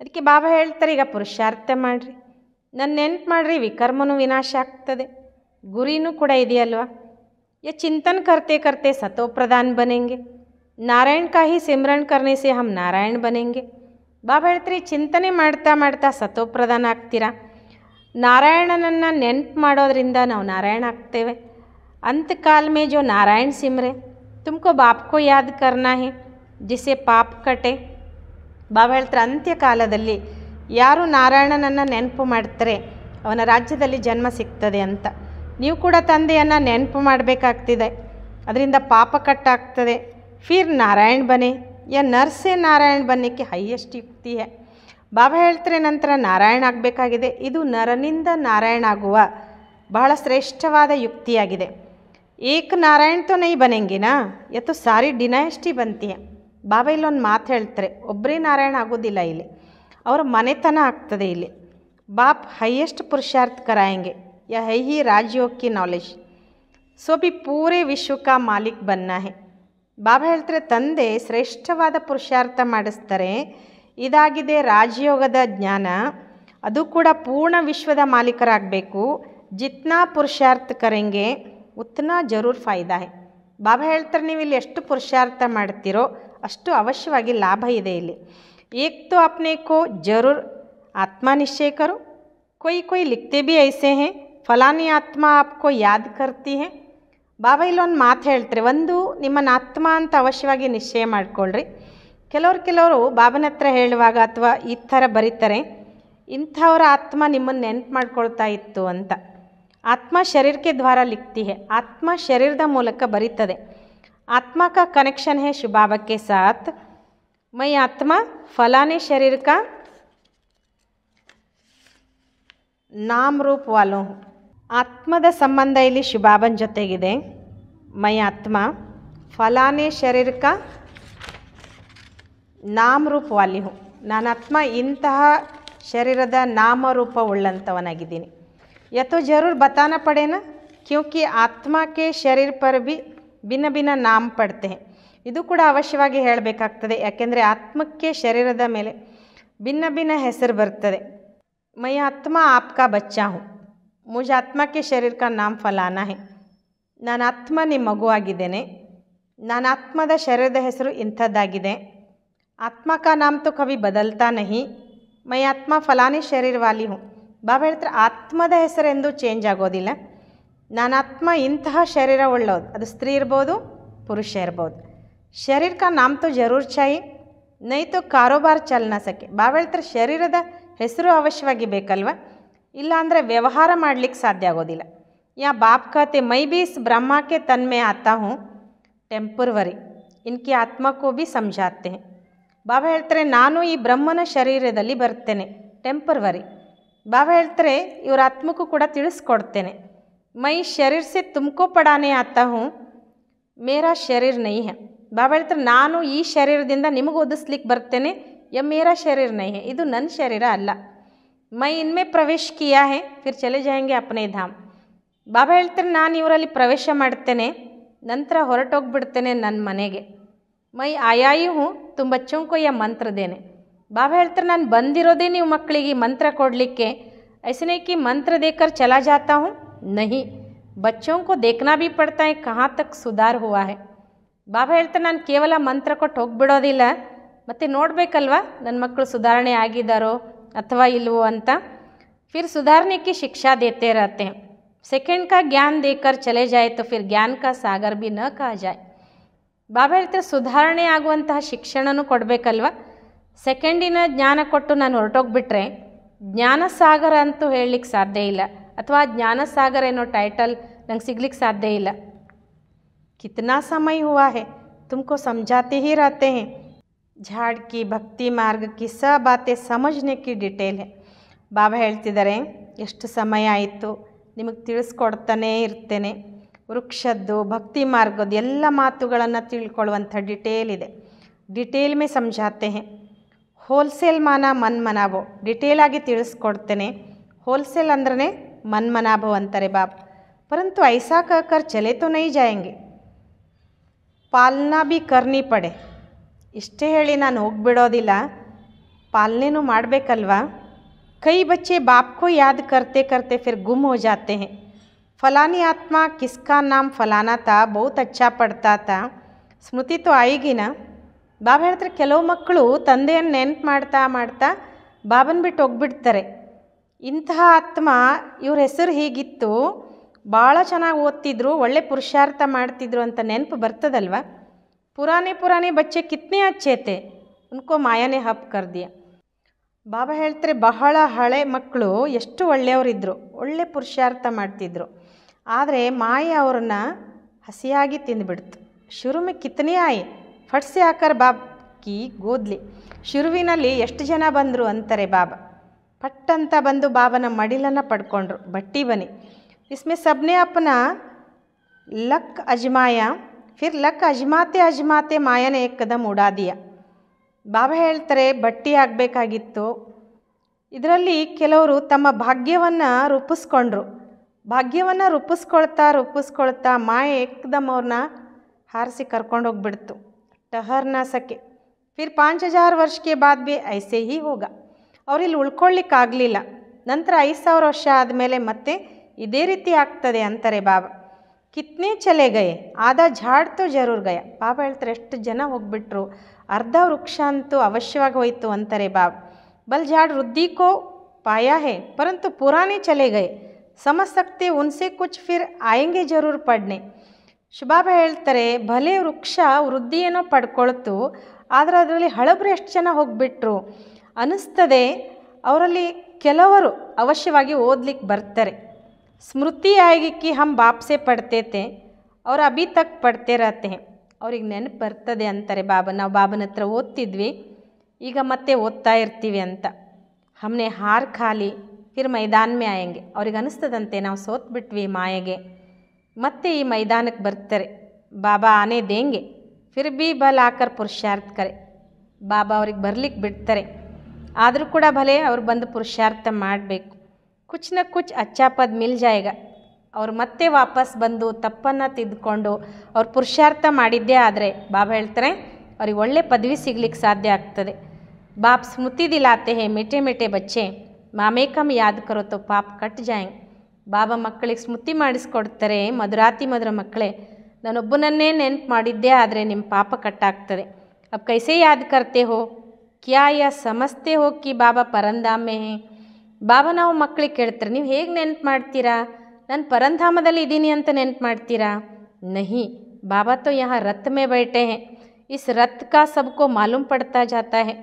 ಅದಕ್ಕೆ ಬಾಬಾ ಹೇಳ್ತಾರೆ ಈಗ ಪುರುಷಾರ್ಥ ಮಾಡಿರಿ ನನ್ನ ನೆನ್ಪು ಮಾಡಿರಿ ವಿಕರ್ಮನೂ ವಿನಾಶ ಆಗ್ತದೆ ಗುರಿನೂ ಕೂಡ ಇದೆಯಲ್ವಾ ಚಿಂತನ್ ಚಿಂತನ ಕರ್ತೆ ಸತೋ ಪ್ರಧಾನ್ ಬನೆಂಗೆ ನಾರಾಯಣ್ ಕಾಹಿ ಸಿಮ್ರನ್ ಸೇ ಹಮ್ ನಾರಾಯಣ್ ಬನೆಂಗೆ ಬಾಬಾ ಹೇಳ್ತೀರಿ ಚಿಂತನೆ ಮಾಡ್ತಾ ಮಾಡ್ತಾ ಸತೋಪ್ರಧಾನ ಆಗ್ತೀರಾ ನಾರಾಯಣನನ್ನು ನೆನ್ಪು ಮಾಡೋದ್ರಿಂದ ನಾವು ನಾರಾಯಣ ಆಗ್ತೇವೆ ಅಂತ ಕಾಲ ನಾರಾಯಣ್ ಸಿಮ್ರೆ तुमको बाप को ಕರ್ನಾಹಿ ಜಿಸೆ है ಪಾಪ್ ಕಟೆ ಬಾಬಾ ಹೇಳ್ತಾರೆ ಅಂತ್ಯಕಾಲದಲ್ಲಿ ಯಾರು ನಾರಾಯಣನನ್ನು ನೆನಪು ಮಾಡ್ತಾರೆ ಅವನ ರಾಜ್ಯದಲ್ಲಿ ಜನ್ಮ ಸಿಗ್ತದೆ ಅಂತ ನೀವು ಕೂಡ ತಂದೆಯನ್ನು ನೆನಪು ಮಾಡಬೇಕಾಗ್ತಿದೆ ಅದರಿಂದ ಪಾಪ ಕಟ್ಟಾಗ್ತದೆ ಫೀರ್ ನಾರಾಯಣ ಬನೆ ಯಾ ನರ್ಸೆ ನಾರಾಯಣ್ ಬನ್ನಕ್ಕೆ ಹೈಯೆಸ್ಟ್ ಯುಕ್ತಿ ಬಾಬಾ ಹೇಳ್ತಾರೆ ನಂತರ ನಾರಾಯಣ ಆಗಬೇಕಾಗಿದೆ ಇದು ನರನಿಂದ ನಾರಾಯಣ ಆಗುವ ಬಹಳ ಶ್ರೇಷ್ಠವಾದ ಯುಕ್ತಿಯಾಗಿದೆ एक ನಾರಾಯಣ್ ತೋ ನೈ ಬನೆಂಗಿನ ನಾ ಸಾರಿ ಡಿನೈಸ್ಟಿ ಬಂತಿ ಬಾಬಾ ಇಲ್ಲೊಂದು ಮಾತು ಹೇಳ್ತಾರೆ ಒಬ್ಬರೇ ನಾರಾಯಣ ಆಗೋದಿಲ್ಲ ಇಲ್ಲಿ ಅವರ ಮನೆತನ ಆಗ್ತದೆ ಇಲ್ಲಿ ಬಾಪ್ ಹೈಯೆಸ್ಟ್ ಪುರುಷಾರ್ಥ ಕರಾಯಂಗೆ ಯ ಹೈ ಹಿ ರಾಜ್ಯೋಕ್ಕಿ ನಾಲೆಜ್ ಸೊ ಬಿ ಪೂರೆ ವಿಶ್ವಕ ಮಾಲೀಕ್ ಬನ್ನ ಹೇ ಬಾಬಾ ಹೇಳ್ತಾರೆ ತಂದೆ ಶ್ರೇಷ್ಠವಾದ ಪುರುಷಾರ್ಥ ಮಾಡಿಸ್ತಾರೆ ಇದಾಗಿದೆ ರಾಜಯೋಗದ ಜ್ಞಾನ ಅದು ಕೂಡ ಪೂರ್ಣ ವಿಶ್ವದ ಮಾಲೀಕರಾಗಬೇಕು ಜಿತ್ನಾ ಪುರುಷಾರ್ಥ ಕರೆಂಗೆ ಉತ್ನಾ ಜರೂರ್ ಫಾಯ್ದಾ ಹೇ ಬಾಬಾ ಹೇಳ್ತಾರೆ ನೀವು ಇಲ್ಲಿ ಎಷ್ಟು ಪುರುಷಾರ್ಥ ಮಾಡ್ತೀರೋ ಅಷ್ಟು ಅವಶ್ಯವಾಗಿ ಲಾಭ ಇದೆ ಇಲ್ಲಿ ಏಕ್ ತೋ ಅಪ್ನೆ ಕೋ ಜರೂರ್ ಆತ್ಮ ನಿಶ್ಚಯಕರು ಕೊಯ್ ಕೊಯ್ ಲಿಖ್ತೆ ಬಿ ಐಸೆ ಹೇ ಫಲಾನಿ ಆತ್ಮ ಆಪ್ಕೋ ಯಾದ್ ಕರ್ತಿ ಹೇ ಬಾಬಾ ಇಲ್ಲೊಂದು ಮಾತು ಹೇಳ್ತಾರೆ ಒಂದು ನಿಮ್ಮನ್ನು ಆತ್ಮ ಅಂತ ಅವಶ್ಯವಾಗಿ ನಿಶ್ಚಯ ಮಾಡಿಕೊಳ್ಳ್ರಿ ಕೆಲವ್ರು ಕೆಲವರು ಬಾಬನ ಹತ್ರ ಹೇಳುವಾಗ ಅಥವಾ ಈ ಥರ ಬರೀತಾರೆ ಇಂಥವ್ರ ಆತ್ಮ ನಿಮ್ಮನ್ನು ನೆನ್ಪು ಮಾಡ್ಕೊಳ್ತಾ ಇತ್ತು ಅಂತ ಆತ್ಮ ಶರೀರಕ್ಕೆ ದ್ವಾರ ಲಿಖ್ತಿ ಹೇ ಆತ್ಮ ಶರೀರದ ಮೂಲಕ ಬರೀತದೆ ಆತ್ಮಕ ಕನೆಕ್ಷನ್ ಹೇ ಶುಭಾವಕ್ಕೆ ಸಾತ್ ಮೈ ಆತ್ಮ ಫಲಾನೆ ಶರೀರಕ ನಾಮರೂಪ फलाने ಆತ್ಮದ ಸಂಬಂಧ ಇಲ್ಲಿ ಶುಭಾಬನ್ ಜೊತೆಗಿದೆ ಮೈ ಆತ್ಮ ಫಲಾನೆ ಶರೀರಕ ವಾಲಿಹು ನಾನು ಆತ್ಮ ಇಂತಹ ಶರೀರದ ನಾಮರೂಪ ಉಳ್ಳಂಥವನಾಗಿದ್ದೀನಿ यह तो ज़रूर बताना पड़ेना क्योंकि ಶರೀರ ಪರ ಶರೀರ್ ಭಿನ್ನ ಭಿನ್ನ ನಾಮ ಪಡ್ತೆ ಇದು ಕೂಡ ಅವಶ್ಯವಾಗಿ ಹೇಳಬೇಕಾಗ್ತದೆ ಯಾಕೆಂದರೆ ಆತ್ಮಕ್ಕೆ ಶರೀರದ ಮೇಲೆ ಭಿನ್ನ ಭಿನ್ನ ಹೆಸರು ಬರ್ತದೆ ಮೈ ಆತ್ಮ ಆಪ್ಕಾ ಬಚ್ಚಾ ಹೂँ ಮುಜ ಆತ್ಮಕ್ಕೆ ಶರೀರಕ ನಾಮ್ ಫಲಾನ ಹೇ ನಾನು ಆತ್ಮ ನಿಮ್ಮ ಮಗುವಾಗಿದ್ದೇನೆ ನಾನು ಆತ್ಮದ ಶರೀರದ ಹೆಸರು ಇಂಥದ್ದಾಗಿದೆ ಆತ್ಮ ನಾಮ ನಾಮ್ ತು ಕವಿ ಬದಲ್ತಾ ನಹಿ ಮೈ ಆತ್ಮ ಫಲಾನೆ ಶರೀರವಾಲಿ ಹ್ಞೂ ಬಾಬಾ ಹೇಳ್ತಾರೆ ಆತ್ಮದ ಹೆಸರೆಂದು ಚೇಂಜ್ ಆಗೋದಿಲ್ಲ ನಾನು ಆತ್ಮ ಇಂತಹ ಶರೀರ ಒಳ್ಳೋದು ಅದು ಸ್ತ್ರೀ ಇರ್ಬೋದು ಪುರುಷ ಇರ್ಬೋದು ಶರೀರಕ್ಕೆ ಕಾ ನಾಮ್ ತೋ ಜರೂರ್ ಚಾಯಿ ನೈತು ಕಾರೋಬಾರ್ ಚಲನ ಸಕೆ ಬಾಬಾ ಹೇಳ್ತಾರೆ ಶರೀರದ ಹೆಸರು ಅವಶ್ಯವಾಗಿ ಬೇಕಲ್ವ ಇಲ್ಲಾಂದರೆ ವ್ಯವಹಾರ ಮಾಡಲಿಕ್ಕೆ ಸಾಧ್ಯ ಆಗೋದಿಲ್ಲ ಯಾ ಬಾಪ್ ಕತೆ ಮೈ ಬೀಸ್ ಬ್ರಹ್ಮಕ್ಕೆ ತನ್ಮೆ ಆತಾ ಹ್ಞೂ ಟೆಂಪರ್ವರಿ ಇನ್ಕಿ ಆತ್ಮಕ್ಕೂ ಭೀ ಸಂಜಾತೆ ಬಾಬಾ ಹೇಳ್ತಾರೆ ನಾನು ಈ ಬ್ರಹ್ಮನ ಶರೀರದಲ್ಲಿ ಬರ್ತೇನೆ ಟೆಂಪರ್ವರಿ ಬಾಬಾ ಹೇಳ್ತಾರೆ ಇವ್ರ ಆತ್ಮಕ್ಕೂ ಕೂಡ ತಿಳಿಸ್ಕೊಡ್ತೇನೆ ಮೈ ಶರೀರ ಸೆ ತುಮಕೋ ಪಡಾನೆ ಆತ ಹ್ಞೂ ಮೇರಾ ಶರೀರ್ ನೈ ಬಾಬಾ ಹೇಳ್ತಾರೆ ನಾನು ಈ ಶರೀರದಿಂದ ನಿಮಗೆ ಓದಿಸ್ಲಿಕ್ಕೆ ಬರ್ತೇನೆ ಯ ಮೇರಾ ಶರೀರ್ ನೈ ಇದು ನನ್ನ ಶರೀರ ಅಲ್ಲ ಮೈ ಇನ್ಮೇ ಪ್ರವೇಶ ಕಿಯಾ ಹೇ ಫಿರ್ ಚಲೆ ಜಾಯಂಗೆ ಅಪ್ನೇ ಧಾಮ್ ಬಾಬಾ ಹೇಳ್ತಾರೆ ನಾನು ಇವರಲ್ಲಿ ಪ್ರವೇಶ ಮಾಡ್ತೇನೆ ನಂತರ ಹೊರಟೋಗ್ಬಿಡ್ತೇನೆ ನನ್ನ ಮನೆಗೆ ಮೈ ಆಯಾಯು ಹ್ಞೂ ತುಂಬ ಚುಂಕು ಮಂತ್ರದೇನೆ बाबा हेतर नान बंदी नहीं मकलगी मंत्र को ऐसे नहीं कि मंत्र देकर चला जाता हूँ नहीं बच्चों को देखना भी पड़ता है कहाँ तक सुधार हुआ है बाबा हेतर नान केवल मंत्र को मत नोड़ल नन मकु सुधारण आगदारो अथवा इवो अंत फिर सुधारने की शिक्षा देते रहते हैं सेकेंड का ज्ञान देकर चले जाए तो फिर ज्ञान का सागर भी न कहा जाए बाबा हेतर सुधारणे आगुंत शिक्षण को ಸೆಕೆಂಡಿನ ಜ್ಞಾನ ಕೊಟ್ಟು ನಾನು ಹೊರಟೋಗ್ಬಿಟ್ರೆ ಜ್ಞಾನಸಾಗರ ಅಂತೂ ಹೇಳಲಿಕ್ಕೆ ಸಾಧ್ಯ ಇಲ್ಲ ಅಥವಾ ಜ್ಞಾನಸಾಗರ ಏನೋ ಟೈಟಲ್ ನಂಗೆ ಸಿಗ್ಲಿಕ್ಕೆ ಸಾಧ್ಯ ಇಲ್ಲ ಕಿತ್ನಾ ಸಮಯ हुआ ಹೇ तुमको समझाते ಹೀ रहते हैं झाड़ ಭಕ್ತಿ ಮಾರ್ಗ ಕಿ सब बातें समझने की डिटेल ಬಾಬಾ ಹೇಳ್ತಿದ್ದಾರೆ ಎಷ್ಟು ಸಮಯ ಆಯಿತು ನಿಮಗೆ ತಿಳಿಸ್ಕೊಡ್ತಾನೇ ಇರ್ತೇನೆ ವೃಕ್ಷದ್ದು ಭಕ್ತಿ ಮಾರ್ಗದ್ದು ಎಲ್ಲ ಮಾತುಗಳನ್ನು ತಿಳ್ಕೊಳ್ಳುವಂಥ ಡಿಟೇಲ್ ಇದೆ ಡಿಟೇಲ್ ಮೇ ಸಮಜಾತೆ ಹೇ ಹೋಲ್ಸೇಲ್ ಮಾನ ಮನ್ಮನಾಭೋ ಡಿಟೇಲಾಗಿ ತಿಳಿಸ್ಕೊಡ್ತೇನೆ ಹೋಲ್ಸೇಲ್ ಅಂದ್ರೆ ಮನ್ಮನಾಭೋ ಅಂತಾರೆ ಬಾಬ್ ಪರಂತು ಐಸಾ ಕರ್ ಚಲೆ ತೋ ನೈ ಜಾಯಂಗೆ ಪಾಲನಾ ಬಿ ಕರ್ನಿ ಪಡೆ ಇಷ್ಟೇ ಹೇಳಿ ನಾನು ಹೋಗ್ಬಿಡೋದಿಲ್ಲ ಪಾಲನೆನೂ ಮಾಡಬೇಕಲ್ವಾ ಕೈ ಬಚ್ಚೆ ಬಾಪ್ಕೋ ಯಾದ ಕರ್ತೆ ಕರ್ತೆ ಫಿರ್ ಗುಮ್ ಹೋ ಜಾತೆ ಹೇ ಫಲಾನಿ ಆತ್ಮ ಕಿಸ್ಕಾ ನಾಮ್ ಫಲಾನಾ ತಾ ಬಹುತ್ ಅಚ್ಚಾ ಪಡ್ತಾ ತಾ ಸ್ಮೃತಿ ತೋ ಆಯಿಗಿನ ಬಾಬಾ ಹೇಳ್ತಾರೆ ಕೆಲವು ಮಕ್ಕಳು ತಂದೆಯನ್ನು ನೆನ್ಪು ಮಾಡ್ತಾ ಮಾಡ್ತಾ ಬಾಬನ್ ಬಿಟ್ಟು ಹೋಗ್ಬಿಡ್ತಾರೆ ಇಂತಹ ಆತ್ಮ ಇವ್ರ ಹೆಸರು ಹೀಗಿತ್ತು ಭಾಳ ಚೆನ್ನಾಗಿ ಓದ್ತಿದ್ರು ಒಳ್ಳೆ ಪುರುಷಾರ್ಥ ಮಾಡ್ತಿದ್ರು ಅಂತ ನೆನಪು ಬರ್ತದಲ್ವ ಪುರಾಣಿ ಪುರಾಣಿ ಬಚ್ಚೆ ಕಿತ್ನೆ ಅಚ್ಚೇತೆ ಅನ್ಕೋ ಮಾಯಾನೆ ಹಬ್ಬ ಕರ್ದಿಯ ಬಾಬಾ ಹೇಳ್ತಾರೆ ಬಹಳ ಹಳೆ ಮಕ್ಕಳು ಎಷ್ಟು ಒಳ್ಳೆಯವರಿದ್ದರು ಒಳ್ಳೆ ಪುರುಷಾರ್ಥ ಮಾಡ್ತಿದ್ರು ಆದರೆ ಮಾಯೆ ಅವ್ರನ್ನ ಹಸಿಯಾಗಿ ತಿಂದುಬಿಡ್ತು ಶುರುಮೆ ಕಿತ್ತನೇ ಆಯಿ ಫಟ್ ಸೆ ಆಕರ್ ಬಾಬ್ ಕಿ ಗೋದ್ಲಿ ಶುರುವಿನಲ್ಲಿ ಎಷ್ಟು ಜನ ಬಂದರು ಅಂತಾರೆ ಬಾಬಾ ಪಟ್ಟಂತ ಬಂದು ಬಾಬನ ಮಡಿಲನ್ನು ಪಡ್ಕೊಂಡ್ರು ಬಟ್ಟಿ ಬನಿ ಇಸ್ಮೆ ಸಬ್ನೆ ಅಪ್ಪನ ಲಕ್ ಅಜ್ಮಾಯ ಫಿರ್ ಲಕ್ ಅಜ್ಮಾತೆ ಅಜ್ಮಾತೆ ಮಾಯನ ಏಕದಮ್ ಉಡಾದಿಯ ಬಾಬಾ ಹೇಳ್ತಾರೆ ಬಟ್ಟಿ ಆಗಬೇಕಾಗಿತ್ತು ಇದರಲ್ಲಿ ಕೆಲವರು ತಮ್ಮ ಭಾಗ್ಯವನ್ನು ರೂಪಿಸ್ಕೊಂಡ್ರು ಭಾಗ್ಯವನ್ನು ರೂಪಿಸ್ಕೊಳ್ತಾ ರೂಪಿಸ್ಕೊಳ್ತಾ ಮಾಯ ಏಕದಮ್ ಅವ್ರನ್ನ ಹಾರಿಸಿ ಕರ್ಕೊಂಡೋಗ್ಬಿಡ್ತು ठहर न सके फिर पाँच ಹಜಾರ್ ವರ್ಷಕ್ಕೆ ಬಾದ್ ಬಿ ಐಸೆ ಹಿ ಹೋಗ ಅವ್ರಿಲ್ಲಿ ಉಳ್ಕೊಳ್ಳಿಕ್ಕಾಗಲಿಲ್ಲ ನಂತರ ಐದು ಸಾವಿರ ವರ್ಷ ಆದಮೇಲೆ ಮತ್ತೆ ಇದೇ ರೀತಿ ಆಗ್ತದೆ ಅಂತಾರೆ ಬಾಬಾ ಕಿತ್ನೇ ಚಲೆ ಗಯೆ ಆದ ಝಾಡ್ ತೋ ಜರೂರ್ ಗಯ ಬಾಬಾ ಹೇಳ್ತಾರೆ ಎಷ್ಟು ಜನ ಹೋಗ್ಬಿಟ್ರು ಅರ್ಧ ವೃಕ್ಷ ಅಂತೂ ಅವಶ್ಯವಾಗಿ ಹೋಯಿತು ಅಂತಾರೆ ಬಾಬಾ ಬಲ್ ಝಾಡ್ ವೃದ್ಧಿಕೋ ಪಾಯಾ ಹೇ ಪರಂತು ಪುರಾನೆ ಚಲೆ ಗಯೆ ಸಮಸಕ್ತಿ ಉನ್ಸೆ ಕುಚ್ ಫಿರ್ ಆಯಂಗೆ ಜರೂರ್ ಪಡ್ನೆ ಶುಭಾಬ ಹೇಳ್ತಾರೆ ಭಲೆ ವೃಕ್ಷ ವೃದ್ಧಿಯೇನೋ ಪಡ್ಕೊಳ್ತು ಆದರೆ ಅದರಲ್ಲಿ ಹಳಬ್ರು ಎಷ್ಟು ಜನ ಹೋಗಿಬಿಟ್ರು ಅನ್ನಿಸ್ತದೆ ಅವರಲ್ಲಿ ಕೆಲವರು ಅವಶ್ಯವಾಗಿ ಓದ್ಲಿಕ್ಕೆ ಬರ್ತಾರೆ ಸ್ಮೃತಿ ಆಗಿಕ್ಕಿ ಹಮ್ ಬಾಪ್ಸೆ ಪಡ್ತೇತೆ ಅವ್ರ ಅಭಿ ತಕ್ ಅವ್ರಿಗೆ ನೆನಪು ಬರ್ತದೆ ಅಂತಾರೆ ಬಾಬಾ ನಾವು ಬಾಬನ ಹತ್ರ ಓದ್ತಿದ್ವಿ ಈಗ ಮತ್ತೆ ಓದ್ತಾ ಇರ್ತೀವಿ ಅಂತ ಹಮ್ನೆ ಹಾರ್ ಖಾಲಿ ಫಿರ್ ಮೈದಾನ್ಮೆ ಆಯಂಗೆ ಅವ್ರಿಗೆ ಅನಿಸ್ತದಂತೆ ನಾವು ಸೋತ್ಬಿಟ್ವಿ ಮಾಯೆಗೆ ಮತ್ತೆ ಈ ಮೈದಾನಕ್ಕೆ ಬರ್ತಾರೆ ಬಾಬಾ ಆನೆ ದೇಂಗೆ ಫಿರ್ ಬಿ ಬಲ್ ಆಕರ್ ಪುರುಷಾರ್ಥ ಕರೆ ಬಾಬಾ ಅವ್ರಿಗೆ ಬರ್ಲಿಕ್ಕೆ ಬಿಡ್ತಾರೆ ಆದರೂ ಕೂಡ ಭಲೇ ಅವ್ರು ಬಂದು ಪುರುಷಾರ್ಥ ಮಾಡಬೇಕು ಕುಚ್ನ ಕುಚ್ ಅಚ್ಚಾಪದ್ ಮಿಲ್ ಜಾಯಗ ಅವ್ರು ಮತ್ತೆ ವಾಪಸ್ ಬಂದು ತಪ್ಪನ್ನು ತಿದ್ದುಕೊಂಡು ಅವ್ರು ಪುರುಷಾರ್ಥ ಮಾಡಿದ್ದೇ ಆದರೆ ಬಾಬಾ ಹೇಳ್ತಾರೆ ಅವ್ರಿಗೆ ಒಳ್ಳೆ ಪದವಿ ಸಿಗ್ಲಿಕ್ಕೆ ಸಾಧ್ಯ ಆಗ್ತದೆ ಬಾಪ್ ಸ್ಮೃತಿ ದಿಲಾತೆ ಹೇ ಮಿಟೆ ಮಿಟೆ ಬಚ್ಚೆ ಮಾಮೇಕಮ್ ಯಾದ್ ಕರೋತೋ ಪಾಪ್ ಕಟ್ ಜಾಯಂಗ್ ಬಾಬಾ ಮಕ್ಕಳಿಗೆ ಸ್ಮೃತಿ ಮಾಡಿಸ್ಕೊಡ್ತಾರೆ ಮಧುರಾತಿ ಮಧುರ ಮಕ್ಕಳೇ ನಾನೊಬ್ಬನನ್ನೇ ನೆನ್ಪು ಮಾಡಿದ್ದೆ ಆದರೆ ನಿಮ್ಮ ಪಾಪ ಕಟ್ಟಾಗ್ತದೆ ಅಬ್ ಕೈಸೇ ಯಾದ ಕರ್ತೆ ಹೋ ಕ್ಯಾ ಯಾ ಸಮಸ್ತೆ ಹೋ ಬಾಬಾ ಪರಂಧಾಮೆ ಬಾಬಾ ನಾವು ಮಕ್ಕಳಿಗೆ ಕೇಳ್ತಾರೆ ನೀವು ಹೇಗೆ ನೆನ್ಪು ಮಾಡ್ತೀರಾ ನಾನು ಪರಂಧಾಮದಲ್ಲಿ ಇದ್ದೀನಿ ಅಂತ ನೆನ್ಪು ಮಾಡ್ತೀರಾ ನಹಿ ಬಾಬಾ ತೋ ಯಾ ರಥ ಮೇ ಬೈಟೆ ಹೇ ಇಸ್ ರಥ್ ಕಾ ಸಬ್ಕೋ ಮಾಲೂಮ್ ಪಡ್ತಾ ಜಾತಾ ಹೇ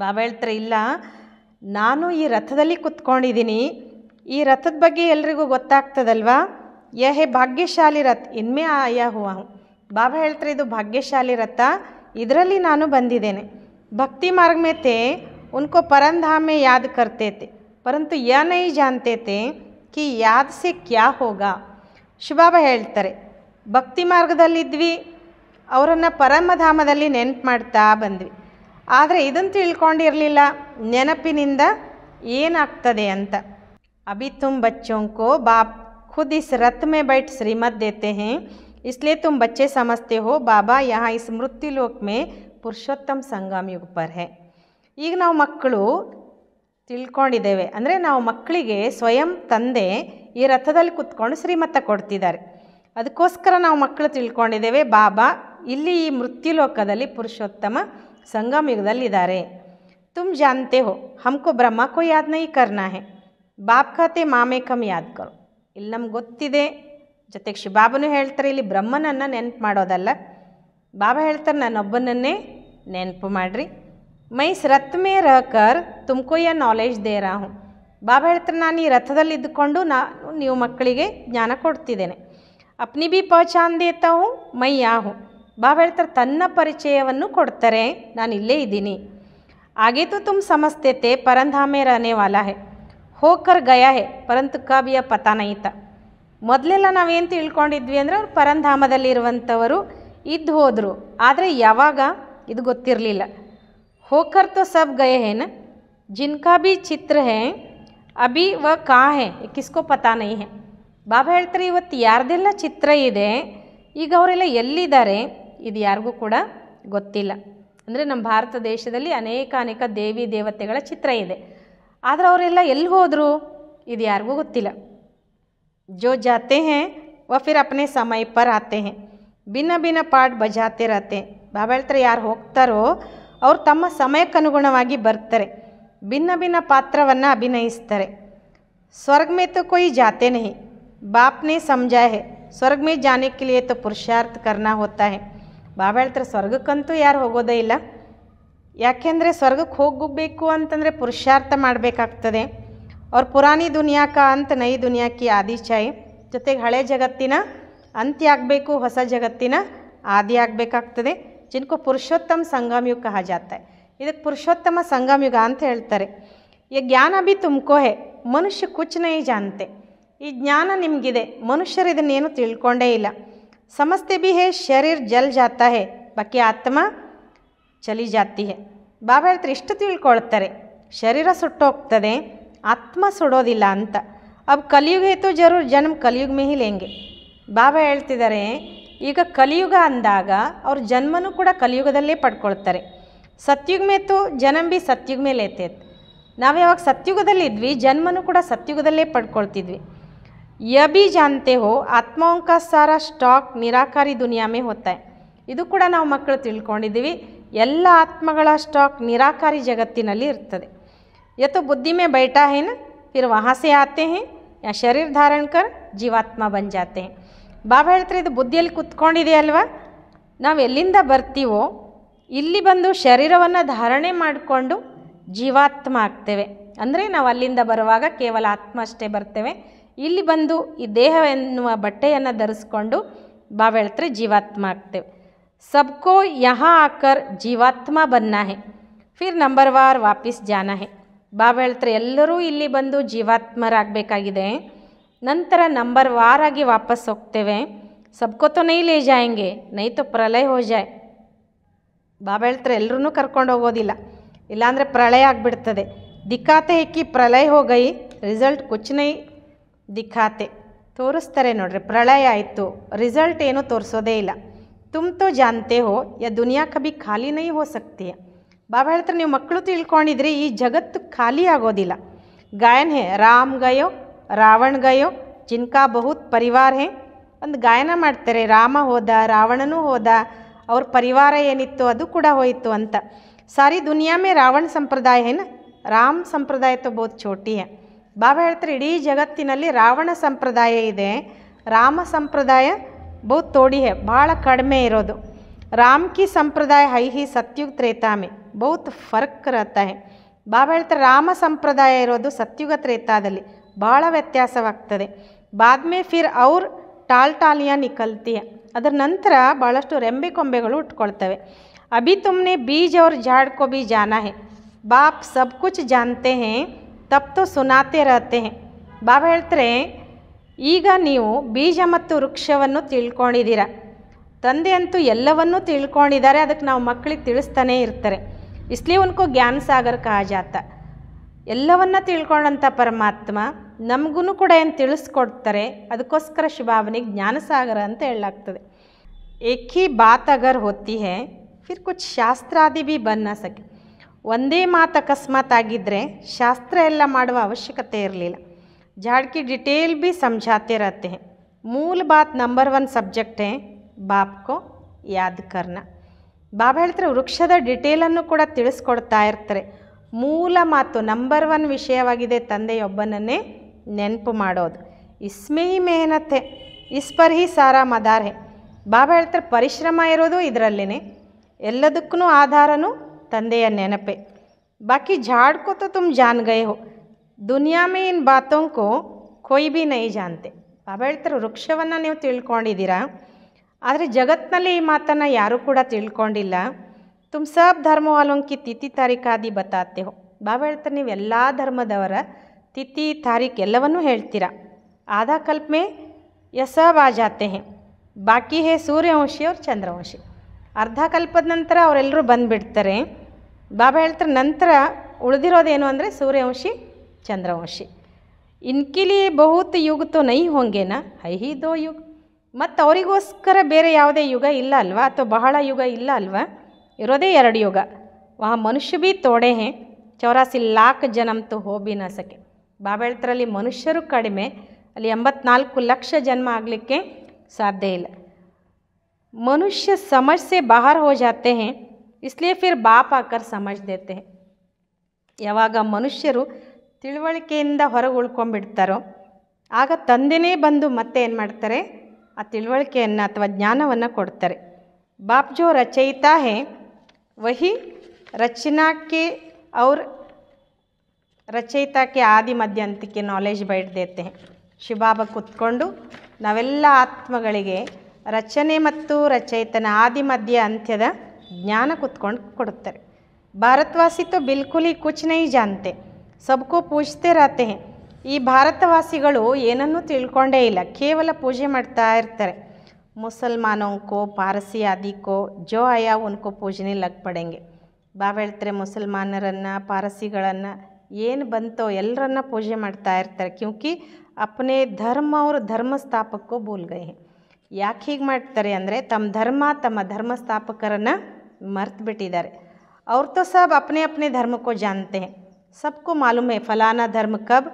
ಬಾಬಾ ಹೇಳ್ತಾರೆ ಇಲ್ಲ ನಾನು ಈ ರಥದಲ್ಲಿ ಕುತ್ಕೊಂಡಿದ್ದೀನಿ ಈ ರಥದ ಬಗ್ಗೆ ಎಲ್ರಿಗೂ ಗೊತ್ತಾಗ್ತದಲ್ವಾ ಯಹೆ ಭಾಗ್ಯಶಾಲಿ ರಥ ಇನ್ಮೆ ಆಯಾ ಹೂವ ಬಾಬಾ ಹೇಳ್ತಾರೆ ಇದು ಭಾಗ್ಯಶಾಲಿ ರಥ ಇದರಲ್ಲಿ ನಾನು ಬಂದಿದ್ದೇನೆ ಭಕ್ತಿ ಮಾರ್ಗ ಮೇತೆ ಉನ್ಕೋ ಪರಂಧಾಮೆ ಯಾದ ಕರ್ತೇತೆ ಪರಂತು ಯ ನೈ ಜಾನ್ತೇತೆ ಕಿ ಯಾದ ಸೆ ಕ್ಯಾ ಹೋಗ ಶಿವಬಾಬಾ ಹೇಳ್ತಾರೆ ಭಕ್ತಿ ಮಾರ್ಗದಲ್ಲಿದ್ವಿ ಅವರನ್ನು ಪರಮಧಾಮದಲ್ಲಿ ನೆನ್ಪು ಮಾಡ್ತಾ ಬಂದ್ವಿ ಆದರೆ ಇದನ್ನು ತಿಳ್ಕೊಂಡಿರಲಿಲ್ಲ ನೆನಪಿನಿಂದ ಏನಾಗ್ತದೆ ಅಂತ अभी तुम बच्चों को बाप खुद इस रथ में बैठ श्रीमत देते हैं इसलिए तुम बच्चे समझते हो बाबा यहाँ इस में ಪುರುಷೋತ್ತಮ ಸಂಗಮ ಯುಗ ಪರ್ ಹೇ ಈಗ ನಾವು ಮಕ್ಕಳು ತಿಳ್ಕೊಂಡಿದ್ದೇವೆ ಅಂದರೆ ನಾವು ಮಕ್ಕಳಿಗೆ ಸ್ವಯಂ ತಂದೆ ಈ ರಥದಲ್ಲಿ ಕುತ್ಕೊಂಡು ಶ್ರೀಮತ ಕೊಡ್ತಿದ್ದಾರೆ ಅದಕ್ಕೋಸ್ಕರ ನಾವು ಮಕ್ಕಳು ತಿಳ್ಕೊಂಡಿದ್ದೇವೆ ಬಾಬಾ ಇಲ್ಲಿ ಈ ಮೃತ್ಯುಲೋಕದಲ್ಲಿ ಪುರುಷೋತ್ತಮ ಸಂಗಮ ಯುಗದಲ್ಲಿದ್ದಾರೆ ತುಮ್ ಜಾನ್ತೆ ಹೋ ಹಮ್ಕೋ ಬ್ರಹ್ಮ ಕೋ ಯಾದ್ನ ಈ ಕರ್ನಾ ಹೇ ಖಾತೆ ಮಾಮೇಕಂ ಯಾದ್ಕರು ಇಲ್ಲಿ ನಮ್ಗೆ ಗೊತ್ತಿದೆ ಜೊತೆಗೆ ಶಿಬಾಬನು ಹೇಳ್ತಾರೆ ಇಲ್ಲಿ ಬ್ರಹ್ಮನನ್ನು ನೆನಪು ಮಾಡೋದಲ್ಲ ಬಾಬಾ ಹೇಳ್ತಾರೆ ನಾನೊಬ್ಬನನ್ನೇ ನೆನಪು ಮಾಡ್ರಿ ಮೈ ಸ್ರತ್ ಮೇ ರಹಕರ್ ತುಮಕೋ ನಾಲೇಜ್ ನಾಲೆಜ್ ದೇ ರಾಹು ಬಾಬಾ ಹೇಳ್ತಾರೆ ನಾನು ಈ ರಥದಲ್ಲಿ ಇದ್ದುಕೊಂಡು ನಾನು ನೀವು ಮಕ್ಕಳಿಗೆ ಜ್ಞಾನ ಕೊಡ್ತಿದ್ದೇನೆ ಅಪ್ನಿ ಬಿ ಪಹಚಾನ್ ದೇತಾ ಹೂ ಮೈ ಯಾಹು ಬಾಬಾ ಹೇಳ್ತಾರೆ ತನ್ನ ಪರಿಚಯವನ್ನು ಕೊಡ್ತಾರೆ ನಾನು ಇಲ್ಲೇ ಇದ್ದೀನಿ ಆಗೇತು ತುಮ್ ಸಮಸ್ತೆ ಪರಂಧಾಮೆ ರಹನೆ ವಾಲಾ ಹೇ ಹೋಕರ್ ಗಯಾ ಹೇ ಪರಂತು ಕಾಬಿಯ ಪತಾನಯಿತ ಮೊದಲೆಲ್ಲ ನಾವೇನು ತಿಳ್ಕೊಂಡಿದ್ವಿ ಅಂದರೆ ಅವ್ರು ಇರುವಂಥವರು ಇದ್ದು ಹೋದರು ಆದರೆ ಯಾವಾಗ ಇದು ಗೊತ್ತಿರಲಿಲ್ಲ ಹೋಕರ್ ತೋ ಸಬ್ ಗಯ ಹೇನ ಜಿನ್ಕಾ ಬಿ ಚಿತ್ರ ಹೇ ಅಭಿ ವ ಕಾ ಹೇ ಕಿಸ್ಕೋ ನೈ ಹೇ ಬಾಬಾ ಹೇಳ್ತಾರೆ ಇವತ್ತು ಯಾರ್ದೆಲ್ಲ ಚಿತ್ರ ಇದೆ ಈಗ ಅವರೆಲ್ಲ ಎಲ್ಲಿದ್ದಾರೆ ಇದು ಯಾರಿಗೂ ಕೂಡ ಗೊತ್ತಿಲ್ಲ ಅಂದರೆ ನಮ್ಮ ಭಾರತ ದೇಶದಲ್ಲಿ ಅನೇಕ ಅನೇಕ ದೇವಿ ದೇವತೆಗಳ ಚಿತ್ರ ಇದೆ ಆದರ ಅವರು ಎಲ್ಲ ಎಲ್ಲಿ ಹೋಗಿದ್ರು ಇದು ಯಾರಿಗೂ ಗೊತ್ತಿಲ್ಲ. ಜೋ ಜಾತೆ ہیں وہ پھر اپنے ಸಮಯ پر آتے ہیں. 빈ನ 빈아 ಪಾಠ बजाते रहते. 바벨트 यार होक्तारो और तम समयक अनुगुणವಾಗಿ ಬರ್ತರೆ. 빈ನ 빈아 ಪಾತ್ರವನ್ನ ಅಭಿನಯಿಸ್ತರೆ. ಸ್ವರ್ಗเมತು کوئی جاتے نہیں. बाप ने समझाया है. ಸ್ವರ್ಗ میں جانے کے لیے تو પુરಷಾರ್ಥ کرنا ہوتا ہے۔ 바벨트 ಸ್ವರ್ಗ ಕಂತು यार ಹೋಗೋದೇ ಇಲ್ಲ. ಯಾಕೆಂದರೆ ಸ್ವರ್ಗಕ್ಕೆ ಹೋಗಬೇಕು ಅಂತಂದರೆ ಪುರುಷಾರ್ಥ ಮಾಡಬೇಕಾಗ್ತದೆ ಅವ್ರ ಪುರಾಣಿ ದುನಿಯಾಕ ಅಂತ ನೈ ದುನಿಯಾಕಿ ಆದಿಶಾಯಿ ಜೊತೆಗೆ ಹಳೆ ಜಗತ್ತಿನ ಅಂತ್ಯ ಆಗಬೇಕು ಹೊಸ ಜಗತ್ತಿನ ಆದಿ ಆಗಬೇಕಾಗ್ತದೆ ಜಿನ್ಕೋ ಪುರುಷೋತ್ತಮ ಸಂಗಮಯುಗ ಹಾಜಾತ ಇದಕ್ಕೆ ಪುರುಷೋತ್ತಮ ಸಂಗಮಯುಗ ಅಂತ ಹೇಳ್ತಾರೆ ಈ ಜ್ಞಾನ ಬಿ ತುಂಬ್ಕೋಹೆ ಮನುಷ್ಯ ಕುಚ್ ಈ ಜಾನತೆ ಈ ಜ್ಞಾನ ನಿಮಗಿದೆ ಮನುಷ್ಯರು ಇದನ್ನೇನು ತಿಳ್ಕೊಂಡೇ ಇಲ್ಲ ಸಮಸ್ತೆ ಬಿ ಹೇ ಶರೀರ್ ಜಲ್ ಜಾತ ಹೇ ಬಾಕಿ ಆತ್ಮ ಚಲಿ ಜಾತಿ ಬಾಬಾ ಹೇಳ್ತಾರೆ ಇಷ್ಟು ತಿಳ್ಕೊಳ್ತಾರೆ ಶರೀರ ಸುಟ್ಟೋಗ್ತದೆ ಆತ್ಮ ಸುಡೋದಿಲ್ಲ ಅಂತ ಅಬ್ ಕಲಿಯುಗ ಇತ್ತು ಜರೂರ್ ಜನ್ಮ ಕಲಿಯುಗ ಹೆಂಗೆ ಬಾಬಾ ಹೇಳ್ತಿದ್ದಾರೆ ಈಗ ಕಲಿಯುಗ ಅಂದಾಗ ಅವ್ರ ಜನ್ಮನೂ ಕೂಡ ಕಲಿಯುಗದಲ್ಲೇ ಪಡ್ಕೊಳ್ತಾರೆ ಸತ್ಯುಗ ಮೇತು ಜನಂ ಬಿ ಸತ್ಯುಗ ಮೇಲೆ ನಾವು ಯಾವಾಗ ಸತ್ಯುಗದಲ್ಲಿದ್ವಿ ಜನ್ಮನೂ ಕೂಡ ಸತ್ಯುಗದಲ್ಲೇ ಪಡ್ಕೊಳ್ತಿದ್ವಿ ಯಬಿ ಜಾನ್ತೆ ಹೋ ಆತ್ಮಾಂಕ ಸಾರ ಸ್ಟಾಕ್ ನಿರಾಕಾರಿ ದುನಿಯಾಮೇ ಮೇ ಇದು ಕೂಡ ನಾವು ಮಕ್ಕಳು ತಿಳ್ಕೊಂಡಿದ್ದೀವಿ ಎಲ್ಲ ಆತ್ಮಗಳ ಸ್ಟಾಕ್ ನಿರಾಕಾರಿ ಜಗತ್ತಿನಲ್ಲಿ ಇರ್ತದೆ ಯತು ಬುದ್ಧಿಮೆ ಮೇ ಬೈಟಾ ಹೇನ ಫಿರ್ ವಹಾಸೆ ಆತೆ ಹೇ ಯಾ ಶರೀರ ಧಾರಣ ಕರ್ ಜೀವಾತ್ಮ ಬಂಜಾತೆ ಬಾಬಾ ಹೇಳ್ತಾರೆ ಇದು ಬುದ್ಧಿಯಲ್ಲಿ ಕುತ್ಕೊಂಡಿದೆ ಅಲ್ವಾ ನಾವು ಎಲ್ಲಿಂದ ಬರ್ತೀವೋ ಇಲ್ಲಿ ಬಂದು ಶರೀರವನ್ನು ಧಾರಣೆ ಮಾಡಿಕೊಂಡು ಜೀವಾತ್ಮ ಆಗ್ತೇವೆ ಅಂದರೆ ನಾವು ಅಲ್ಲಿಂದ ಬರುವಾಗ ಕೇವಲ ಆತ್ಮ ಅಷ್ಟೇ ಬರ್ತೇವೆ ಇಲ್ಲಿ ಬಂದು ಈ ದೇಹ ಎನ್ನುವ ಬಟ್ಟೆಯನ್ನು ಧರಿಸ್ಕೊಂಡು ಬಾಬಾ ಹೇಳ್ತಾರೆ ಜೀವಾತ್ಮ ಆಗ್ತೇವೆ सबको यहाँ आकर ಜೀವಾತ್ಮ ಬನ್ನ है ಫಿರ್ ನಂಬರ್ ವಾರ್ ವಾಪಸ್ ಜಾನ ಹೇ ಬಾಬಾ ಹೇಳ್ತಾರೆ ಎಲ್ಲರೂ ಇಲ್ಲಿ ಬಂದು ಜೀವಾತ್ಮರಾಗಬೇಕಾಗಿದೆ ನಂತರ ನಂಬರ್ ವಾರಾಗಿ ವಾಪಸ್ ಹೋಗ್ತೇವೆ ಸಬ್ಕೋ ತೋ ನೈ ಲೇ ಜಾಯಂಗೆ ನೈ ಪ್ರಳಯ ಹೋ ಜಾಯ್ ಬಾಬಾ ಹೇಳ್ತಾರೆ ಎಲ್ಲರೂ ಕರ್ಕೊಂಡು ಹೋಗೋದಿಲ್ಲ ಇಲ್ಲಾಂದರೆ ಪ್ರಳಯ ಆಗಿಬಿಡ್ತದೆ ದಿಕ್ಕಾತೆ ಇಕ್ಕಿ ಪ್ರಳಯ ಹೋಗೈ ರಿಸಲ್ಟ್ ಕುಚ್ ನೈ ದಿಕ್ಕಾತೆ ತೋರಿಸ್ತಾರೆ ನೋಡ್ರಿ ಪ್ರಳಯ ಆಯಿತು ರಿಸಲ್ಟ್ ಏನೂ ತೋರಿಸೋದೇ ಇಲ್ಲ ತುಮ್ ತೋ ಜಾನ್ತೆ ಹೋ ಯಾ ದುನಿಯಾ ಕಭಿ ಖಾಲಿ ನೈ ಹೋ ಸಕ್ತಿ ಬಾಬಾ ಹೇಳ್ತಾರೆ ನೀವು ಮಕ್ಕಳು ತಿಳ್ಕೊಂಡಿದ್ರಿ ಈ ಜಗತ್ತು ಖಾಲಿ ಆಗೋದಿಲ್ಲ ಗಾಯನ ಹೇ ರಾಮ್ ಗಯೋ ರಾವಣ ಗಯೋ ಜಿನ್ಕಾ ಬಹುತ್ ಪರಿವಾರ ಹೇ ಒಂದು ಗಾಯನ ಮಾಡ್ತಾರೆ ರಾಮ ಹೋದ ರಾವಣನೂ ಹೋದ ಅವ್ರ ಪರಿವಾರ ಏನಿತ್ತು ಅದು ಕೂಡ ಹೋಯಿತು ಅಂತ ಸಾರಿ ದುನಿಯಾ ಮೇ ರಾವಣ ಸಂಪ್ರದಾಯ ಹೇನ ರಾಮ್ ಸಂಪ್ರದಾಯ ತೋ ಬಹುತ್ ಚೋಟಿ ಹೇ ಬಾಬಾ ಹೇಳ್ತಾರೆ ಇಡೀ ಜಗತ್ತಿನಲ್ಲಿ ರಾವಣ ಸಂಪ್ರದಾಯ ಇದೆ ರಾಮ ಸಂಪ್ರದಾಯ ಬಹು ತೋಡಿ ಹೇ ಭಾಳ ಕಡಿಮೆ ಇರೋದು ರಾಮ್ ಕಿ ಸಂಪ್ರದಾಯ ಹೈ ಹಿ ಸತ್ಯುಗ್ ತ್ರೇತಾಮೆ ಬಹುತ್ ಫರ್ಕ್ ರತ ಹೇ ಬಾಬಾ ಹೇಳ್ತಾರೆ ರಾಮ ಸಂಪ್ರದಾಯ ಇರೋದು ಸತ್ಯುಗ ತ್ರೇತಾದಲ್ಲಿ ಭಾಳ ವ್ಯತ್ಯಾಸವಾಗ್ತದೆ ಬಾದ್ಮೆ ಫಿರ್ ಅವ್ರ ಟಾಲ್ ಟಾಲಿಯಾ ನಿಕಲ್ತಿಯ ಅದರ ನಂತರ ಭಾಳಷ್ಟು ರೆಂಬೆ ಕೊಂಬೆಗಳು ಉಟ್ಕೊಳ್ತವೆ ಅಭಿ ತುಮ್ನೆ ಬೀಜ ಅವ್ರ ಜಾಡ್ಕೋ ಬಿ ಜಾನ ಹೇ ಬಾಪ್ ಸಬ್ ಕುಚ್ ಜಾನ್ತೆ ಹೇ ತಪ್ ತೋ ಸುನಾತೆ ರಹತೆ ಹೇ ಬಾಬಾ ಹೇಳ್ತಾರೆ ಈಗ ನೀವು ಬೀಜ ಮತ್ತು ವೃಕ್ಷವನ್ನು ತಿಳ್ಕೊಂಡಿದ್ದೀರ ತಂದೆ ಅಂತೂ ಎಲ್ಲವನ್ನೂ ತಿಳ್ಕೊಂಡಿದ್ದಾರೆ ಅದಕ್ಕೆ ನಾವು ಮಕ್ಕಳಿಗೆ ತಿಳಿಸ್ತಾನೇ ಇರ್ತಾರೆ ಇಸ್ಲಿ ಉನ್ಕೋ ಜ್ಞಾನ ಕಾಜಾತ ಎಲ್ಲವನ್ನ ತಿಳ್ಕೊಂಡಂಥ ಪರಮಾತ್ಮ ನಮಗೂ ಕೂಡ ಏನು ತಿಳಿಸ್ಕೊಡ್ತಾರೆ ಅದಕ್ಕೋಸ್ಕರ ಶಿವಾವನಿಗೆ ಜ್ಞಾನಸಾಗರ ಅಂತ ಹೇಳಲಾಗ್ತದೆ ಏಕಿ ಬಾತ್ ಅಗರ್ ಹೊತ್ತಿಹೇ ಹೇ ಫಿರ್ ಕುಚ್ ಶಾಸ್ತ್ರಾದಿ ಬಿ ಬನ್ನ ಸಕೆ ಒಂದೇ ಮಾತು ಅಕಸ್ಮಾತ್ ಆಗಿದ್ದರೆ ಶಾಸ್ತ್ರ ಎಲ್ಲ ಮಾಡುವ ಅವಶ್ಯಕತೆ ಇರಲಿಲ್ಲ झाड़ की डिटेल भी समझाते रहते हैं मूल बात ನಂಬರ್ ಒನ್ ಸಬ್ಜೆಕ್ಟ್ ಬಾಪ್ಕೋ याद ಕರ್ನ ಬಾಬಾ ಹೇಳ್ತಾರೆ ವೃಕ್ಷದ ಡಿಟೇಲನ್ನು ಕೂಡ ತಿಳಿಸ್ಕೊಡ್ತಾ ಇರ್ತಾರೆ ಮೂಲ ಮಾತು ನಂಬರ್ ಒನ್ ವಿಷಯವಾಗಿದೆ ತಂದೆಯೊಬ್ಬನನ್ನೇ ನೆನಪು ಮಾಡೋದು ಇಸ್ಮೇ ಮೆಹನತೆ ಇಸ್ಪರ್ ಹಿ ಸಾರಾ ಮದಾರ್ ಬಾಬಾ ಹೇಳ್ತಾರೆ ಪರಿಶ್ರಮ ಇರೋದು ಇದರಲ್ಲೇ ಎಲ್ಲದಕ್ಕೂ ಆಧಾರನೂ ತಂದೆಯ ನೆನಪೆ ಬಾಕಿ ಜಾಡ್ಕೋತ ತುಂಬ ಜಾನ್ ಗೈ ಹೋ ದುನಿಯಾ ಮೇ ಇನ್ ಬಾತೋಂಕೋ ಕೊಯ್ ಬಿ ನೈ ಜಾನ್ತೆ ಬಾಬಾ ಹೇಳ್ತಾರೆ ವೃಕ್ಷವನ್ನು ನೀವು ತಿಳ್ಕೊಂಡಿದ್ದೀರಾ ಆದರೆ ಜಗತ್ತಿನಲ್ಲಿ ಈ ಮಾತನ್ನು ಯಾರೂ ಕೂಡ ತಿಳ್ಕೊಂಡಿಲ್ಲ ತುಮ್ ಸಬ್ ಧರ್ಮವಾಲೋಂಕಿ ತಿಥಿ ತಾರೀಖಾದಿ ಬತಾತೆ ಹೋ ಬಾಬಾ ಹೇಳ್ತಾರೆ ನೀವು ಎಲ್ಲ ಧರ್ಮದವರ ತಿಥಿ ತಾರೀಖ್ ಎಲ್ಲವನ್ನೂ ಹೇಳ್ತೀರಾ ಆದ ಕಲ್ಪಮೆ ಎಸಬ್ ಯಸಬ್ ಆ ಜಾತೆ ಹೇ ಬಾಕಿ ಹೇ ಸೂರ್ಯವಂಶಿ ಅವ್ರು ಚಂದ್ರವಂಶಿ ಅರ್ಧ ಕಲ್ಪದ ನಂತರ ಅವರೆಲ್ಲರೂ ಬಂದುಬಿಡ್ತಾರೆ ಬಾಬಾ ಹೇಳ್ತಾರೆ ನಂತರ ಉಳಿದಿರೋದೇನು ಅಂದರೆ ಸೂರ್ಯವಂಶಿ चंद्रवंशी इनके लिए बहुत युग तो नहीं होंगे ना हाई दो युग मत अव리고ಸ್ಕರ ಬೇರೆ ಯಾವದೇ ಯುಗ ಇಲ್ಲ ಅಲ್ವಾ ಅಥವಾ ಬಹಳ ಯುಗ ಇಲ್ಲ ಅಲ್ವಾ ಇರೋದೇ ಎರಡು ಯುಗ ವಾ ಮನುಷ್ಯ ಬಿ ತೋಡೆ 84 ಲಕ್ಷ ಜನ್ಮ ತೋ ಹೋಬಿ ನಾ ಸಕೆ ಬಾಬೆಳ್ತ್ರಲಿ ಮನುಷ್ಯರು ಕಾಡಿಮೇ ಅಲ್ಲಿ 84 ಲಕ್ಷ ಜನ್ಮ ಆಗಲಿಕ್ಕೆ ಸಾಧ್ಯ ಇಲ್ಲ ಮನುಷ್ಯ ಸಮಜ್ಸೆ બહાર ಹೋಗ جاتے ہیں इसलिए फिर बाप आकर समझ देते हैं ಯಾವಾಗ ಮನುಷ್ಯರು ತಿಳುವಳಿಕೆಯಿಂದ ಹೊರಗೆ ಉಳ್ಕೊಂಡ್ಬಿಡ್ತಾರೋ ಆಗ ತಂದೆನೇ ಬಂದು ಮತ್ತೆ ಏನು ಮಾಡ್ತಾರೆ ಆ ತಿಳುವಳಿಕೆಯನ್ನು ಅಥವಾ ಜ್ಞಾನವನ್ನು ಕೊಡ್ತಾರೆ ಬಾಪ್ಜೋ ರಚಯಿತಾ ಹೇ ವಹಿ ರಚನಾಕ್ಕೆ ಅವ್ರ ರಚಯಿತಾಕ್ಕೆ ಆದಿ ಮಧ್ಯಂತಕ್ಕೆ ನಾಲೆಜ್ ಬೈಡ್ದೇತೆ ಶಿವಬಾಬ ಕೂತ್ಕೊಂಡು ನಾವೆಲ್ಲ ಆತ್ಮಗಳಿಗೆ ರಚನೆ ಮತ್ತು ರಚಯಿತನ ಆದಿ ಮಧ್ಯ ಅಂತ್ಯದ ಜ್ಞಾನ ಕೂತ್ಕೊಂಡು ಕೊಡುತ್ತಾರೆ ಭಾರತವಾಸಿ ತೋ ಬಿಲ್ಕುಲಿ ಈ ನೈ ಸಬ್ಕೋ पूजते रहते ಈ ಭಾರತವಾಸಿಗಳು ಏನನ್ನು ತಿಳ್ಕೊಂಡೇ ಇಲ್ಲ ಕೇವಲ ಪೂಜೆ ಮಾಡ್ತಾ ಇರ್ತಾರೆ ಮುಸಲ್ಮಾನೋಂಕೋ ಪಾರಸಿ ಆದಿಕೋ ಜೋ ಆಯಾ ಉನ್ಕೋ ಪೂಜನೆ ಲಗ್ ಪಡೆಂಗೆ ಹೇಳ್ತಾರೆ ಮುಸಲ್ಮಾನರನ್ನು ಪಾರಸಿಗಳನ್ನು ಏನು ಬಂತೋ ಎಲ್ಲರನ್ನ ಪೂಜೆ ಮಾಡ್ತಾ ಇರ್ತಾರೆ ಕ್ಯೂಕಿ ಅಪ್ನೇ ಧರ್ಮ ಅವರು ಧರ್ಮಸ್ಥಾಪಕೋ ಸ್ಥಾಪಕೋ ಬೋಲ್ಗೈ ಯಾಕೆ ಹೀಗೆ ಮಾಡ್ತಾರೆ ಅಂದರೆ ತಮ್ಮ ಧರ್ಮ ತಮ್ಮ ಧರ್ಮಸ್ಥಾಪಕರನ್ನು ಮರ್ತು ಬಿಟ್ಟಿದ್ದಾರೆ ಅವ್ರ ತೋ ಸಾಬ್ ಅಪ್ನೇ ಅಪ್ನೇ ಧರ್ಮಕ್ಕೋ ಜಾನತೆ ಸಬ್ಕು ಮಾಲೂಮ್ ಫಲಾನಾ ಧರ್ಮ ಕಬ್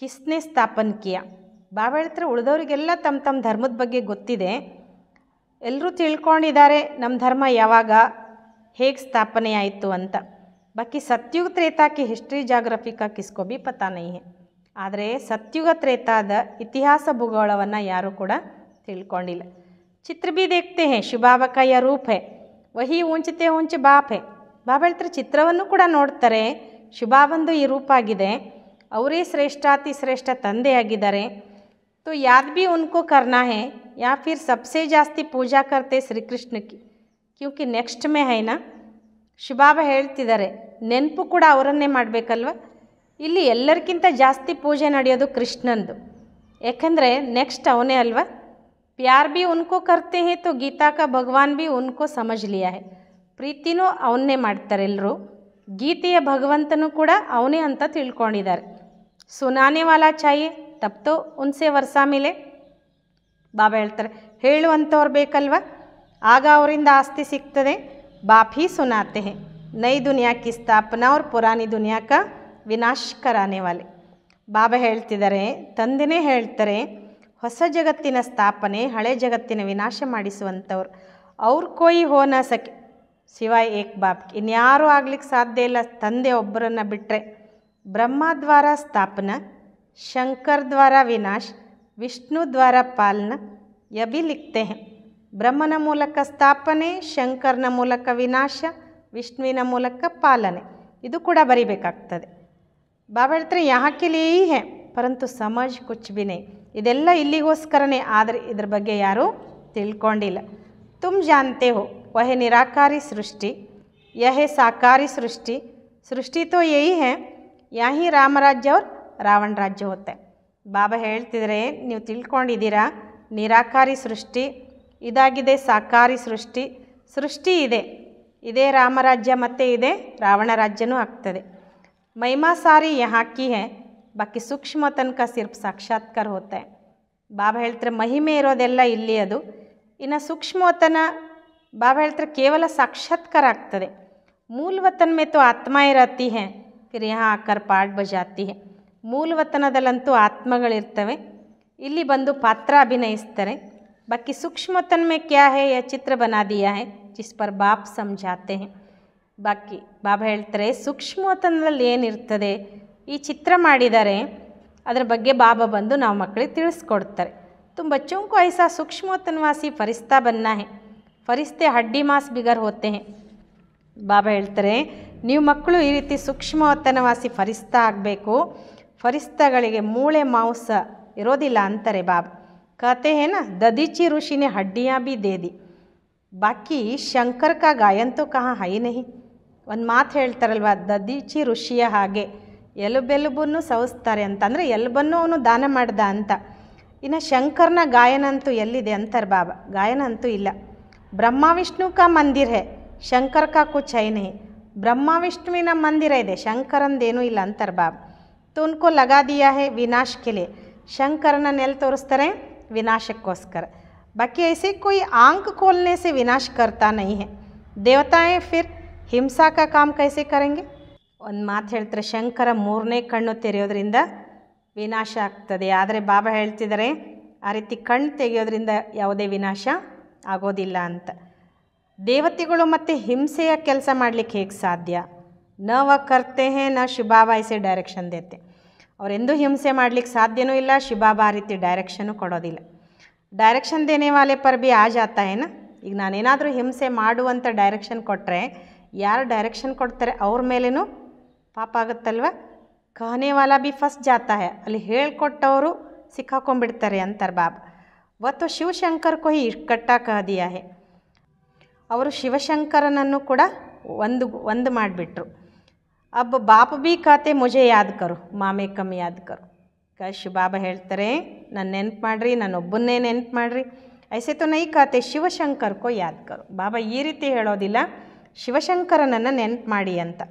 ಕಿಸ್ನೆ ಸ್ಥಾಪನ್ ಕಿಯ ಬಾಬಾ ಉಳಿದವರಿಗೆಲ್ಲ ತಮ್ಮ ತಮ್ಮ ಧರ್ಮದ ಬಗ್ಗೆ ಗೊತ್ತಿದೆ ಎಲ್ಲರೂ ತಿಳ್ಕೊಂಡಿದ್ದಾರೆ ನಮ್ಮ ಧರ್ಮ ಯಾವಾಗ ಹೇಗೆ ಸ್ಥಾಪನೆ ಆಯಿತು ಅಂತ ಬಾಕಿ ಸತ್ಯುಗ ತ್ರೇತಾಕಿ ಹಿಸ್ಟ್ರಿ ಜಾಗ್ರಫಿಕಾ ಕಿಸ್ಕೋ ಬಿ ಪತಾ ನೈ ಆದರೆ ಸತ್ಯುಗ ತ್ರೇತಾದ ಇತಿಹಾಸ ಭೂಗೋಳವನ್ನು ಯಾರೂ ಕೂಡ ತಿಳ್ಕೊಂಡಿಲ್ಲ ಚಿತ್ರ ಬಿ ದೇಖತೆ ಹೇ ಶಿಬಾಬಕ ಯ ಹೇ ವಹಿ ಉಂಚಿತೆ ಉಂಚೆ ಬಾಪ್ ಹೇ ಬಾಬಾ ಚಿತ್ರವನ್ನು ಕೂಡ ನೋಡ್ತಾರೆ ಶುಭಾವಂದು ಈ ರೂಪಾಗಿದೆ ಅವರೇ ಶ್ರೇಷ್ಠಾತಿ ಶ್ರೇಷ್ಠ ತಂದೆಯಾಗಿದ್ದಾರೆ ತು ಯಾದ್ ಭೀ उनको करना है या ಫಿರ್ सबसे ಜಾಸ್ತಿ ಪೂಜಾ ಕರ್ತೆ ಶ್ರೀಕೃಷ್ಣ ಕ್ಯೂಕಿ ನೆಕ್ಸ್ಟ್ ಮೇ ಹೈನಾ ಶುಭಾಬ ಹೇಳ್ತಿದ್ದಾರೆ ನೆನಪು ಕೂಡ ಅವರನ್ನೇ ಮಾಡಬೇಕಲ್ವ ಇಲ್ಲಿ ಎಲ್ಲರಿಗಿಂತ ಜಾಸ್ತಿ ಪೂಜೆ ನಡೆಯೋದು ಕೃಷ್ಣಂದು ಯಾಕಂದರೆ ನೆಕ್ಸ್ಟ್ ಅವನೇ ಅಲ್ವ ಪ್ಯಾರ್ ಭೀ ಉನ್ಕೋ ಕರ್ತೆ ಹೇ ತು ಗೀತಾ ಕ ಭಗವಾನ್ ಭಿ ಉನ್ಕೋ ಸಮಜ್ಲಿಯ ಹೇ ಪ್ರೀತಿನೂ ಅವನ್ನೇ ಮಾಡ್ತಾರೆ ಎಲ್ಲರೂ ಗೀತೆಯ ಭಗವಂತನೂ ಕೂಡ ಅವನೇ ಅಂತ ತಿಳ್ಕೊಂಡಿದ್ದಾರೆ ಸುನಾನೆ ವಾಲಾ ಛಾಯೆ ತಪ್ತೋ ಉನ್ಸೆ ವರ್ಷ ಮೇಲೆ ಬಾಬಾ ಹೇಳ್ತಾರೆ ಹೇಳುವಂಥವ್ರು ಬೇಕಲ್ವ ಆಗ ಅವರಿಂದ ಆಸ್ತಿ ಸಿಗ್ತದೆ ಬಾಪಿ ಸುನಾತೆ ನೈ ದುನಿಯಾಕಿ ಸ್ಥಾಪನಾ ಅವ್ರ ಪುರಾಣಿ ದುನಿಯಾಕ ವಿನಾಶಕರಾನೆ ವಾಲೆ ಬಾಬಾ ಹೇಳ್ತಿದ್ದಾರೆ ತಂದೆನೇ ಹೇಳ್ತಾರೆ ಹೊಸ ಜಗತ್ತಿನ ಸ್ಥಾಪನೆ ಹಳೆ ಜಗತ್ತಿನ ವಿನಾಶ ಮಾಡಿಸುವಂಥವ್ರು ಅವ್ರ ಕೋಯಿ ಹೋನ ಸಖಿ ಶಿವಾಯ್ ಏಕ್ ಬಾಪ್ ಇನ್ಯಾರೂ ಆಗ್ಲಿಕ್ಕೆ ಸಾಧ್ಯ ಇಲ್ಲ ತಂದೆ ಒಬ್ಬರನ್ನು ಬಿಟ್ಟರೆ ಬ್ರಹ್ಮದ್ವಾರ ಸ್ಥಾಪನ ದ್ವಾರ ವಿನಾಶ್ ವಿಷ್ಣು ದ್ವಾರ ಪಾಲನ ಯಬಿ ಹೆ ಬ್ರಹ್ಮನ ಮೂಲಕ ಸ್ಥಾಪನೆ ಶಂಕರನ ಮೂಲಕ ವಿನಾಶ ವಿಷ್ಣುವಿನ ಮೂಲಕ ಪಾಲನೆ ಇದು ಕೂಡ ಬರಿಬೇಕಾಗ್ತದೆ ಬಾಬಾ ಹೇಳ್ತಾರೆ ಯಾಕೆಲೇ ಹೇ ಪರಂತು ಸಮಾಜ್ ಕುಚ್ಬಿನೇ ಇದೆಲ್ಲ ಇಲ್ಲಿಗೋಸ್ಕರನೇ ಆದರೆ ಇದ್ರ ಬಗ್ಗೆ ಯಾರೂ ತಿಳ್ಕೊಂಡಿಲ್ಲ ತುಮ್ ಜಾನ್ತೆ ಹೋ वह निराकारी सृष्टि यह साकारी ಸೃಷ್ಟಿ सृष्टि तो यही है यही ರಾಮ ರಾಜ್ಯ और ರಾವಣ ರಾಜ್ಯ ಹೋಗುತ್ತೆ ಬಾಬಾ ಹೇಳ್ತಿದ್ರೆ ನೀವು ತಿಳ್ಕೊಂಡಿದ್ದೀರಾ ನಿರಾಕಾರಿ ಸೃಷ್ಟಿ ಇದಾಗಿದೆ ಸಾಕಾರಿ ಸೃಷ್ಟಿ ಸೃಷ್ಟಿ ಇದೆ ಇದೇ ರಾಮರಾಜ್ಯ ಮತ್ತು ಇದೆ ರಾವಣ ರಾಜ್ಯನೂ ಆಗ್ತದೆ ಮಹಿಮಾ ಸಾರಿ ಯಾಕಿ ಹೇ ಬಾಕಿ ಸೂಕ್ಷ್ಮ ತನಕ ಸಿರ್ಫ್ ಸಾಕ್ಷಾತ್ಕಾರ ಹೋತೆ ಬಾಬಾ ಹೇಳ್ತಾರೆ ಮಹಿಮೆ ಇರೋದೆಲ್ಲ ಇಲ್ಲಿ ಅದು ಇನ್ನು ಸೂಕ್ಷ್ಮತನ ಬಾಬಾ ಹೇಳ್ತಾರೆ ಕೇವಲ ಸಾಕ್ಷಾತ್ಕಾರ ಆಗ್ತದೆ ಮೂಲ ವತನ ಆತ್ಮ ಇರತಿ ಹೇ ಫಿರ್ ಯಹ ಆಕರ್ ಪಾಡ್ ಬಜಾತಿ ಹೇ ಮೂಲ ಆತ್ಮಗಳಿರ್ತವೆ ಇಲ್ಲಿ ಬಂದು ಪಾತ್ರ ಅಭಿನಯಿಸ್ತಾರೆ ಬಾಕಿ ಸೂಕ್ಷ್ಮತನ ಮೇ ಕ್ಯಾ ಹೇ ಯಾ ಚಿತ್ರ ಬನಾ ಹೇ ಜಿಸ್ ಪರ್ ಬಾಪ್ ಸಮಜಾತೆ ಹೇ ಬಾಕಿ ಬಾಬಾ ಹೇಳ್ತಾರೆ ಸೂಕ್ಷ್ಮತನದಲ್ಲಿ ಏನಿರ್ತದೆ ಈ ಚಿತ್ರ ಮಾಡಿದ್ದಾರೆ ಅದರ ಬಗ್ಗೆ ಬಾಬಾ ಬಂದು ನಾವು ಮಕ್ಕಳಿಗೆ ತಿಳಿಸ್ಕೊಡ್ತಾರೆ ತುಂಬ ಚುಂಕು ಐಸಾ ಸೂಕ್ಷ್ಮತನ್ವಾಸಿ ಫರಿಸ್ತಾ ಬನ್ನ ಹೇ ಫರಿಸ್ತೆ ಹಡ್ಡಿ ಮಾಸ್ ಬಿಗರ್ ಹೋತೆ ಬಾಬಾ ಹೇಳ್ತಾರೆ ನೀವು ಮಕ್ಕಳು ಈ ರೀತಿ ಸೂಕ್ಷ್ಮವತನವಾಸಿ ಫರಿಸ್ತ ಆಗಬೇಕು ಫರಿಸ್ತಗಳಿಗೆ ಮೂಳೆ ಮಾಂಸ ಇರೋದಿಲ್ಲ ಅಂತಾರೆ ಬಾಬ್ ಕತೆ ಏನ ದದಿಚಿ ಋಷಿನೇ ಹಡ್ಡಿಯಾ ಬಿ ದೇದಿ ಬಾಕಿ ಶಂಕರ್ ಕಾ ಗಾಯಂತೂ ಕಹ ಹೈನಹಿ ಒಂದು ಮಾತು ಹೇಳ್ತಾರಲ್ವ ದದಿಚಿ ಋಷಿಯ ಹಾಗೆ ಎಲುಬೆಲುಬನ್ನು ಸವಿಸ್ತಾರೆ ಅಂತ ಅಂದರೆ ಎಲುಬನ್ನು ಅವನು ದಾನ ಮಾಡ್ದ ಅಂತ ಇನ್ನು ಶಂಕರ್ನ ಗಾಯನ ಅಂತೂ ಎಲ್ಲಿದೆ ಅಂತಾರೆ ಬಾಬಾ ಗಾಯನ ಅಂತೂ ಇಲ್ಲ ಬ್ರಹ್ಮ ವಿಷ್ಣು ಕ ಮಂದಿರ ಹೇ ಶಂಕರ್ ಕ ಕುಚ್ है नहीं ब्रह्मा विष्णुविन मंदिर ಇದೆ ಶಂಕರಂದೇನೂ ಇಲ್ಲ ಅಂತಾರೆ ಬಾಬ್ तो उनको लगा दिया है विनाश के लिए ಶಂಕರನನ್ನು ಎಲ್ಲಿ ತೋರಿಸ್ತಾರೆ विनाशकोस्कर बाकी ऐसे कोई आंख खोलने से विनाश करता नहीं है देवताएं फिर हिंसा का काम कैसे करेंगे ಒಂದು ಮಾತು ಹೇಳ್ತಾರೆ ಶಂಕರ ಮೂರನೇ ಕಣ್ಣು ತೆರೆಯೋದ್ರಿಂದ ವಿನಾಶ ಆಗ್ತದೆ ಆದರೆ ಬಾಬಾ ಹೇಳ್ತಿದ್ದಾರೆ ಆ ರೀತಿ ಕಣ್ಣು ತೆಗೆಯೋದ್ರಿಂದ ಯಾವುದೇ ವಿನಾಶ ಆಗೋದಿಲ್ಲ ಅಂತ ದೇವತೆಗಳು ಮತ್ತು ಹಿಂಸೆಯ ಕೆಲಸ ಮಾಡಲಿಕ್ಕೆ ಹೇಗೆ ಸಾಧ್ಯ ನ ವ ಕರ್ತೆ ಹೇ ನ ಶಿಬಾಬಾಯಿಸಿ ಡೈರೆಕ್ಷನ್ ದೇತೆ ಅವರೆಂದು ಹಿಂಸೆ ಮಾಡಲಿಕ್ಕೆ ಸಾಧ್ಯನೂ ಇಲ್ಲ ಶಿಬಾಬಾ ರೀತಿ ಡೈರೆಕ್ಷನು ಕೊಡೋದಿಲ್ಲ ಡೈರೆಕ್ಷನ್ ದೇನೆ ವಾಲೆ ಪರ್ ಬಿ ಆ ಜಾತ ಏನು ಈಗ ನಾನೇನಾದರೂ ಹಿಂಸೆ ಮಾಡುವಂಥ ಡೈರೆಕ್ಷನ್ ಕೊಟ್ಟರೆ ಯಾರು ಡೈರೆಕ್ಷನ್ ಕೊಡ್ತಾರೆ ಅವ್ರ ಮೇಲೇನೂ ಪಾಪ ಆಗುತ್ತಲ್ವ ಕಹನೇವಾಲಾ ಬಿ ಫಸ್ಟ್ ಜಾತ ಅಲ್ಲಿ ಹೇಳ್ಕೊಟ್ಟವರು ಸಿಕ್ಕಾಕೊಂಡ್ಬಿಡ್ತಾರೆ ಅಂತಾರೆ ಬಾಬು ಮತ್ತು ಶಿವಶಂಕರ್ ಕೊಹಿ ಇಕ್ಕಟ್ಟ ಕಹದಿಯ ಅವರು ಶಿವಶಂಕರನನ್ನು ಕೂಡ ಒಂದು ಒಂದು ಮಾಡಿಬಿಟ್ರು ಅಬ್ಬ ಬಾಪ ಬಿ ಖಾತೆ ಮುಜೆ ಯಾದಕರು ಕರು ಮಾಮೆ ಕಮ್ ಯಾದ ಕರು ಕಶ್ ಬಾಬಾ ಹೇಳ್ತಾರೆ ನನ್ನ ನೆನ್ಪು ಮಾಡಿರಿ ನನ್ನೊಬ್ಬನ್ನೇ ನೆನ್ಪು ಮಾಡ್ರಿ ಐಸೆ ತೋ ನೈ ಖಾತೆ ಶಿವಶಂಕರ್ ಕೊ ಯಾದ ಬಾಬಾ ಈ ರೀತಿ ಹೇಳೋದಿಲ್ಲ ಶಿವಶಂಕರನನ್ನು ನೆನ್ಪು ಮಾಡಿ ಅಂತ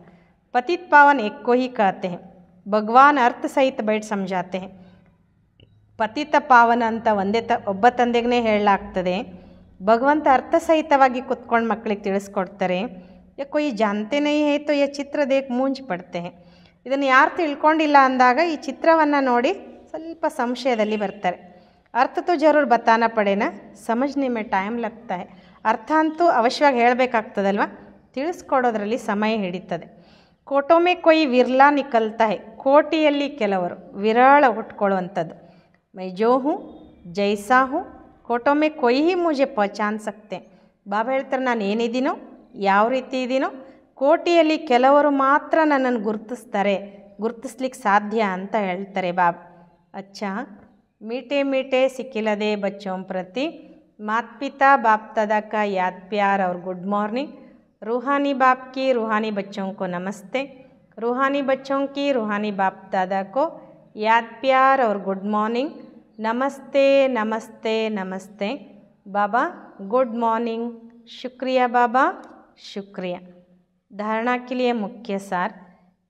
ಪತಿತ್ ಪಾವನ್ ಎಕ್ಕೋಹಿ ಖಾತೆ ಭಗವಾನ್ ಅರ್ಥ ಸಹಿತ ಬೈಟ್ ಸಮಜಾತೆ ಪತಿತ ಪಾವನ ಅಂತ ಒಂದೇ ತ ಒಬ್ಬ ತಂದೆಗೇ ಹೇಳಲಾಗ್ತದೆ ಭಗವಂತ ಅರ್ಥಸಹಿತವಾಗಿ ಕುತ್ಕೊಂಡು ಮಕ್ಕಳಿಗೆ ತಿಳಿಸ್ಕೊಡ್ತಾರೆ ಯಾಕೋ ಈ ಜಾನ್ತೆನೇ ಹೇತು ಈ ಚಿತ್ರದೇಕ್ ಮೂಂಜ್ ಪಡ್ತೆ ಇದನ್ನು ಯಾರು ತಿಳ್ಕೊಂಡಿಲ್ಲ ಅಂದಾಗ ಈ ಚಿತ್ರವನ್ನು ನೋಡಿ ಸ್ವಲ್ಪ ಸಂಶಯದಲ್ಲಿ ಬರ್ತಾರೆ ಅರ್ಥ ತು ಜರೂರ್ ಬತಾನ ಪಡೇನ ಸಮಜ್ನೆ ಮೇ ಟೈಮ್ ಲಗ್ತಾ ಅರ್ಥ ಅಂತೂ ಅವಶ್ಯವಾಗಿ ಹೇಳಬೇಕಾಗ್ತದಲ್ವ ತಿಳಿಸ್ಕೊಡೋದ್ರಲ್ಲಿ ಸಮಯ ಹಿಡಿತದೆ ಕೋಟೊಮೆ ಕೊಯ್ ವಿರ್ಲಾ ನಿಕಲ್ತಾಯೆ ಕೋಟಿಯಲ್ಲಿ ಕೆಲವರು ವಿರಾಳ ಹುಟ್ಕೊಳ್ಳುವಂಥದ್ದು મેજો હું જેસા હું કોટમે કોઈ હી મુજે પહચાન સકતે બાબ હેતર નાને એની દીનો યાવ રીતી દીનો કોટિયલી કેલવર માત્ર નન ગુરતસતરે ગુરતસલિક સાધ્યા ಅಂತ હેલતરે બાપ અચ્છા મીટે મીટે સિકિલેદે બચ્ચોમ પ્રતિ માતપિતા બાપતદકા યાદ પ્યાર ઓર ગુડ મોર્નિંગ રોહાની બાપકી રોહાની બચ્ચોકો નમસ્તે રોહાની બચ્ચોકો કી રોહાની બાપતદદાકો યાદ પ્યાર ઓર ગુડ મોર્નિંગ नमस्ते नमस्ते नमस्ते बाबा गुड मॉर्निंग शुक्रिया बाबा शुक्रिया धारणा के लिए मुख्य सार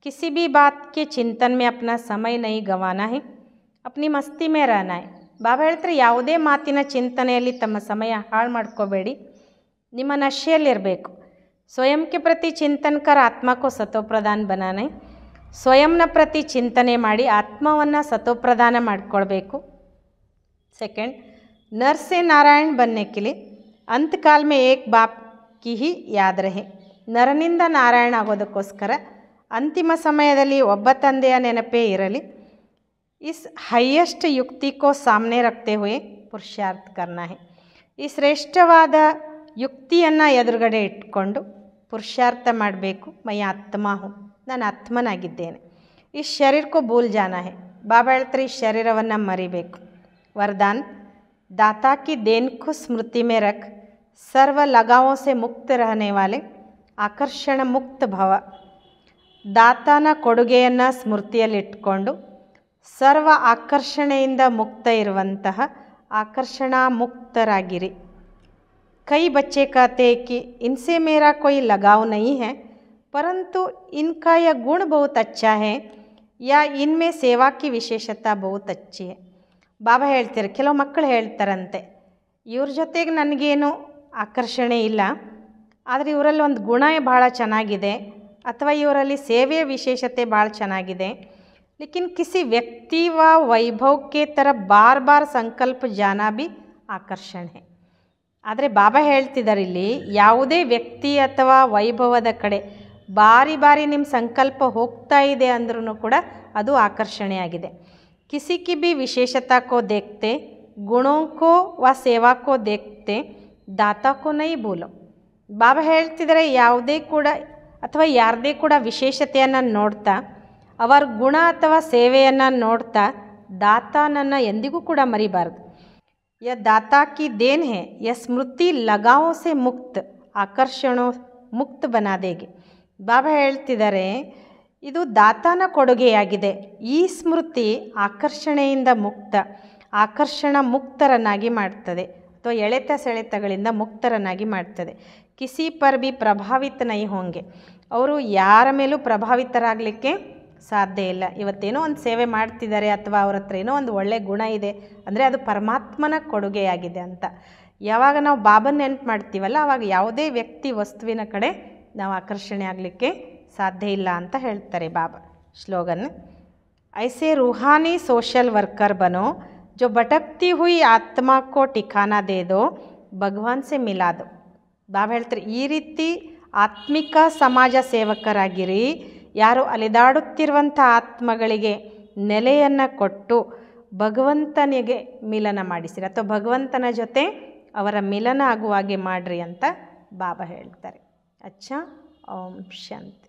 किसी भी बात के चिंतन में अपना समय नहीं गंवाना है अपनी ಮಸ್ತಿ में रहना है ಬಾಬಾ ಹೇಳ್ತಾರೆ ಯಾವುದೇ ಮಾತಿನ ಚಿಂತನೆಯಲ್ಲಿ ತಮ್ಮ ಸಮಯ ಹಾಳು ಮಾಡ್ಕೋಬೇಡಿ ನಿಮ್ಮ ನಶೆಯಲ್ಲಿರಬೇಕು ಸ್ವಯಂಕ್ಕೆ ಪ್ರತಿ ಚಿಂತನಕರ ಆತ್ಮಕ್ಕೂ ಸತೋಪ್ರಧಾನ ಬನಾನೆ ಸ್ವಯಂನ ಪ್ರತಿ ಚಿಂತನೆ ಮಾಡಿ ಆತ್ಮವನ್ನು ಸತೋಪ್ರಧಾನ ಮಾಡಿಕೊಳ್ಬೇಕು सेकंड नर से नारायण बनने के लिए अंतकाल में एक बाप की ही याद रहे ನರನಿಂದ ನಾರಾಯಣ ಆಗೋದಕ್ಕೋಸ್ಕರ ಅಂತಿಮ ಸಮಯದಲ್ಲಿ ಒಬ್ಬ ತಂದೆಯ ನೆನಪೇ ಇರಲಿ ಇಸ್ ಹೈಯೆಸ್ಟ್ ಯುಕ್ತಿಕೋ ಸಾಮ್ನೆ ರಕ್ತೆ ಹೋಯೆ ಪುರುಷಾರ್ಥ ಕರ್ನಾಹೆ ಈ ಶ್ರೇಷ್ಠವಾದ ಯುಕ್ತಿಯನ್ನು ಎದುರುಗಡೆ ಇಟ್ಕೊಂಡು ಪುರುಷಾರ್ಥ ಮಾಡಬೇಕು ಮೈ ಆತ್ಮಾಹು ಹೋ ನಾನು ಆತ್ಮನಾಗಿದ್ದೇನೆ ಈ ಶರೀರಕ್ಕೂ ಭೂಲ್ ಜಾನ ಹೇ ಬಾಬಾ ಹೇಳ್ತಾರೆ ಈ ಶರೀರವನ್ನು ಮರಿಬೇಕು वरदान दाता की देन को स्मृति में रख सर्व लगावों से मुक्त रहने वाले आकर्षण मुक्त भव दाता न को स्मृतियलिटू सर्व आकर्षण मुक्त इवंत आकर्षणा मुक्तर कई बच्चे कहते हैं कि इनसे मेरा कोई लगाव नहीं है परंतु इनका यह गुण बहुत अच्छा है या इनमें सेवा की विशेषता बहुत अच्छी है ಬಾಬಾ ಹೇಳ್ತಾರೆ ಕೆಲವು ಮಕ್ಕಳು ಹೇಳ್ತಾರಂತೆ ಇವ್ರ ಜೊತೆಗೆ ನನಗೇನು ಆಕರ್ಷಣೆ ಇಲ್ಲ ಆದರೆ ಇವರಲ್ಲಿ ಒಂದು ಗುಣ ಭಾಳ ಚೆನ್ನಾಗಿದೆ ಅಥವಾ ಇವರಲ್ಲಿ ಸೇವೆಯ ವಿಶೇಷತೆ ಭಾಳ ಚೆನ್ನಾಗಿದೆ ಲೇಕಿನ್ ಕಿಸಿ ವ್ಯಕ್ತಿ ವಾ ವೈಭವಕ್ಕೆ ಬಾರ್ ಬಾರ್ बार ಸಂಕಲ್ಪ ಜಾನ ಬಿ ಆಕರ್ಷಣೆ ಆದರೆ ಬಾಬಾ ಹೇಳ್ತಿದ್ದಾರೆ ಇಲ್ಲಿ ಯಾವುದೇ ವ್ಯಕ್ತಿ ಅಥವಾ ವೈಭವದ ಕಡೆ ಬಾರಿ ಬಾರಿ ನಿಮ್ಮ ಸಂಕಲ್ಪ ಹೋಗ್ತಾ ಇದೆ ಅಂದ್ರೂ ಕೂಡ ಅದು ಆಕರ್ಷಣೆಯಾಗಿದೆ किसी की भी विशेषता को देखते गुणों को व ಸೇವಾ ಕೋ ದೇಖ್ತೆ ದಾತಾಕೋ ನೈ ಬೂಲೋ ಬಾಬಾ ಹೇಳ್ತಿದ್ದಾರೆ ಯಾವುದೇ ಕೂಡ ಅಥವಾ ಯಾರದೇ ಕೂಡ ವಿಶೇಷತೆಯನ್ನು ನೋಡ್ತಾ ಅವರ ಗುಣ ಅಥವಾ ಸೇವೆಯನ್ನು ನೋಡ್ತಾ ದಾತಾನನ್ನು ಎಂದಿಗೂ ಕೂಡ ಮರಿಬಾರದು ಯ ದಾತಾ ಕಿ ದೇನ್ ಹೇ ಯ ಸ್ಮೃತಿ ಲಗಾವೋ ಸೆ ಮುಕ್ತ ಆಕರ್ಷಣೋ ಮುಕ್ತ ಬನಾದೇಗೆ ಬಾಬಾ ಹೇಳ್ತಿದ್ದಾರೆ ಇದು ದಾತಾನ ಕೊಡುಗೆಯಾಗಿದೆ ಈ ಸ್ಮೃತಿ ಆಕರ್ಷಣೆಯಿಂದ ಮುಕ್ತ ಆಕರ್ಷಣ ಮುಕ್ತರನ್ನಾಗಿ ಮಾಡ್ತದೆ ಅಥವಾ ಎಳೆತ ಸೆಳೆತಗಳಿಂದ ಮುಕ್ತರನ್ನಾಗಿ ಮಾಡ್ತದೆ ಕಿಸಿ ಪರ್ ಬಿ ಪ್ರಭಾವಿತ ಹೋಂಗೆ ಅವರು ಯಾರ ಮೇಲೂ ಪ್ರಭಾವಿತರಾಗಲಿಕ್ಕೆ ಸಾಧ್ಯ ಇಲ್ಲ ಇವತ್ತೇನೋ ಒಂದು ಸೇವೆ ಮಾಡ್ತಿದ್ದಾರೆ ಅಥವಾ ಅವ್ರ ಹತ್ರ ಏನೋ ಒಂದು ಒಳ್ಳೆಯ ಗುಣ ಇದೆ ಅಂದರೆ ಅದು ಪರಮಾತ್ಮನ ಕೊಡುಗೆಯಾಗಿದೆ ಅಂತ ಯಾವಾಗ ನಾವು ಬಾಬನ್ ನೆನ್ಪು ಮಾಡ್ತೀವಲ್ಲ ಆವಾಗ ಯಾವುದೇ ವ್ಯಕ್ತಿ ವಸ್ತುವಿನ ಕಡೆ ನಾವು ಆಕರ್ಷಣೆ ಆಗಲಿಕ್ಕೆ ಸಾಧ್ಯ ಇಲ್ಲ ಅಂತ ಹೇಳ್ತಾರೆ ಬಾಬಾ ಸ್ಲೋಗನ್ ಐಸೆ ರೂಹಾನಿ ಸೋಷಲ್ ವರ್ಕರ್ ಬನೋ ಜೊ ಭಟಕ್ತಿ ಹುಯಿ ಆತ್ಮಕ್ಕೋ ಕೋ ದೇದೋ ಭಗವಾನ್ ಸೆ ಮಿಲಾದು ಬಾಬಾ ಹೇಳ್ತಾರೆ ಈ ರೀತಿ ಆತ್ಮಿಕ ಸಮಾಜ ಸೇವಕರಾಗಿರಿ ಯಾರು ಅಲೆದಾಡುತ್ತಿರುವಂಥ ಆತ್ಮಗಳಿಗೆ ನೆಲೆಯನ್ನು ಕೊಟ್ಟು ಭಗವಂತನಿಗೆ ಮಿಲನ ಮಾಡಿಸಿರಿ ಅಥವಾ ಭಗವಂತನ ಜೊತೆ ಅವರ ಮಿಲನ ಆಗುವಾಗೆ ಮಾಡಿರಿ ಅಂತ ಬಾಬಾ ಹೇಳ್ತಾರೆ ಅಚ್ಚ ಓಂ ಶಾಂತಿ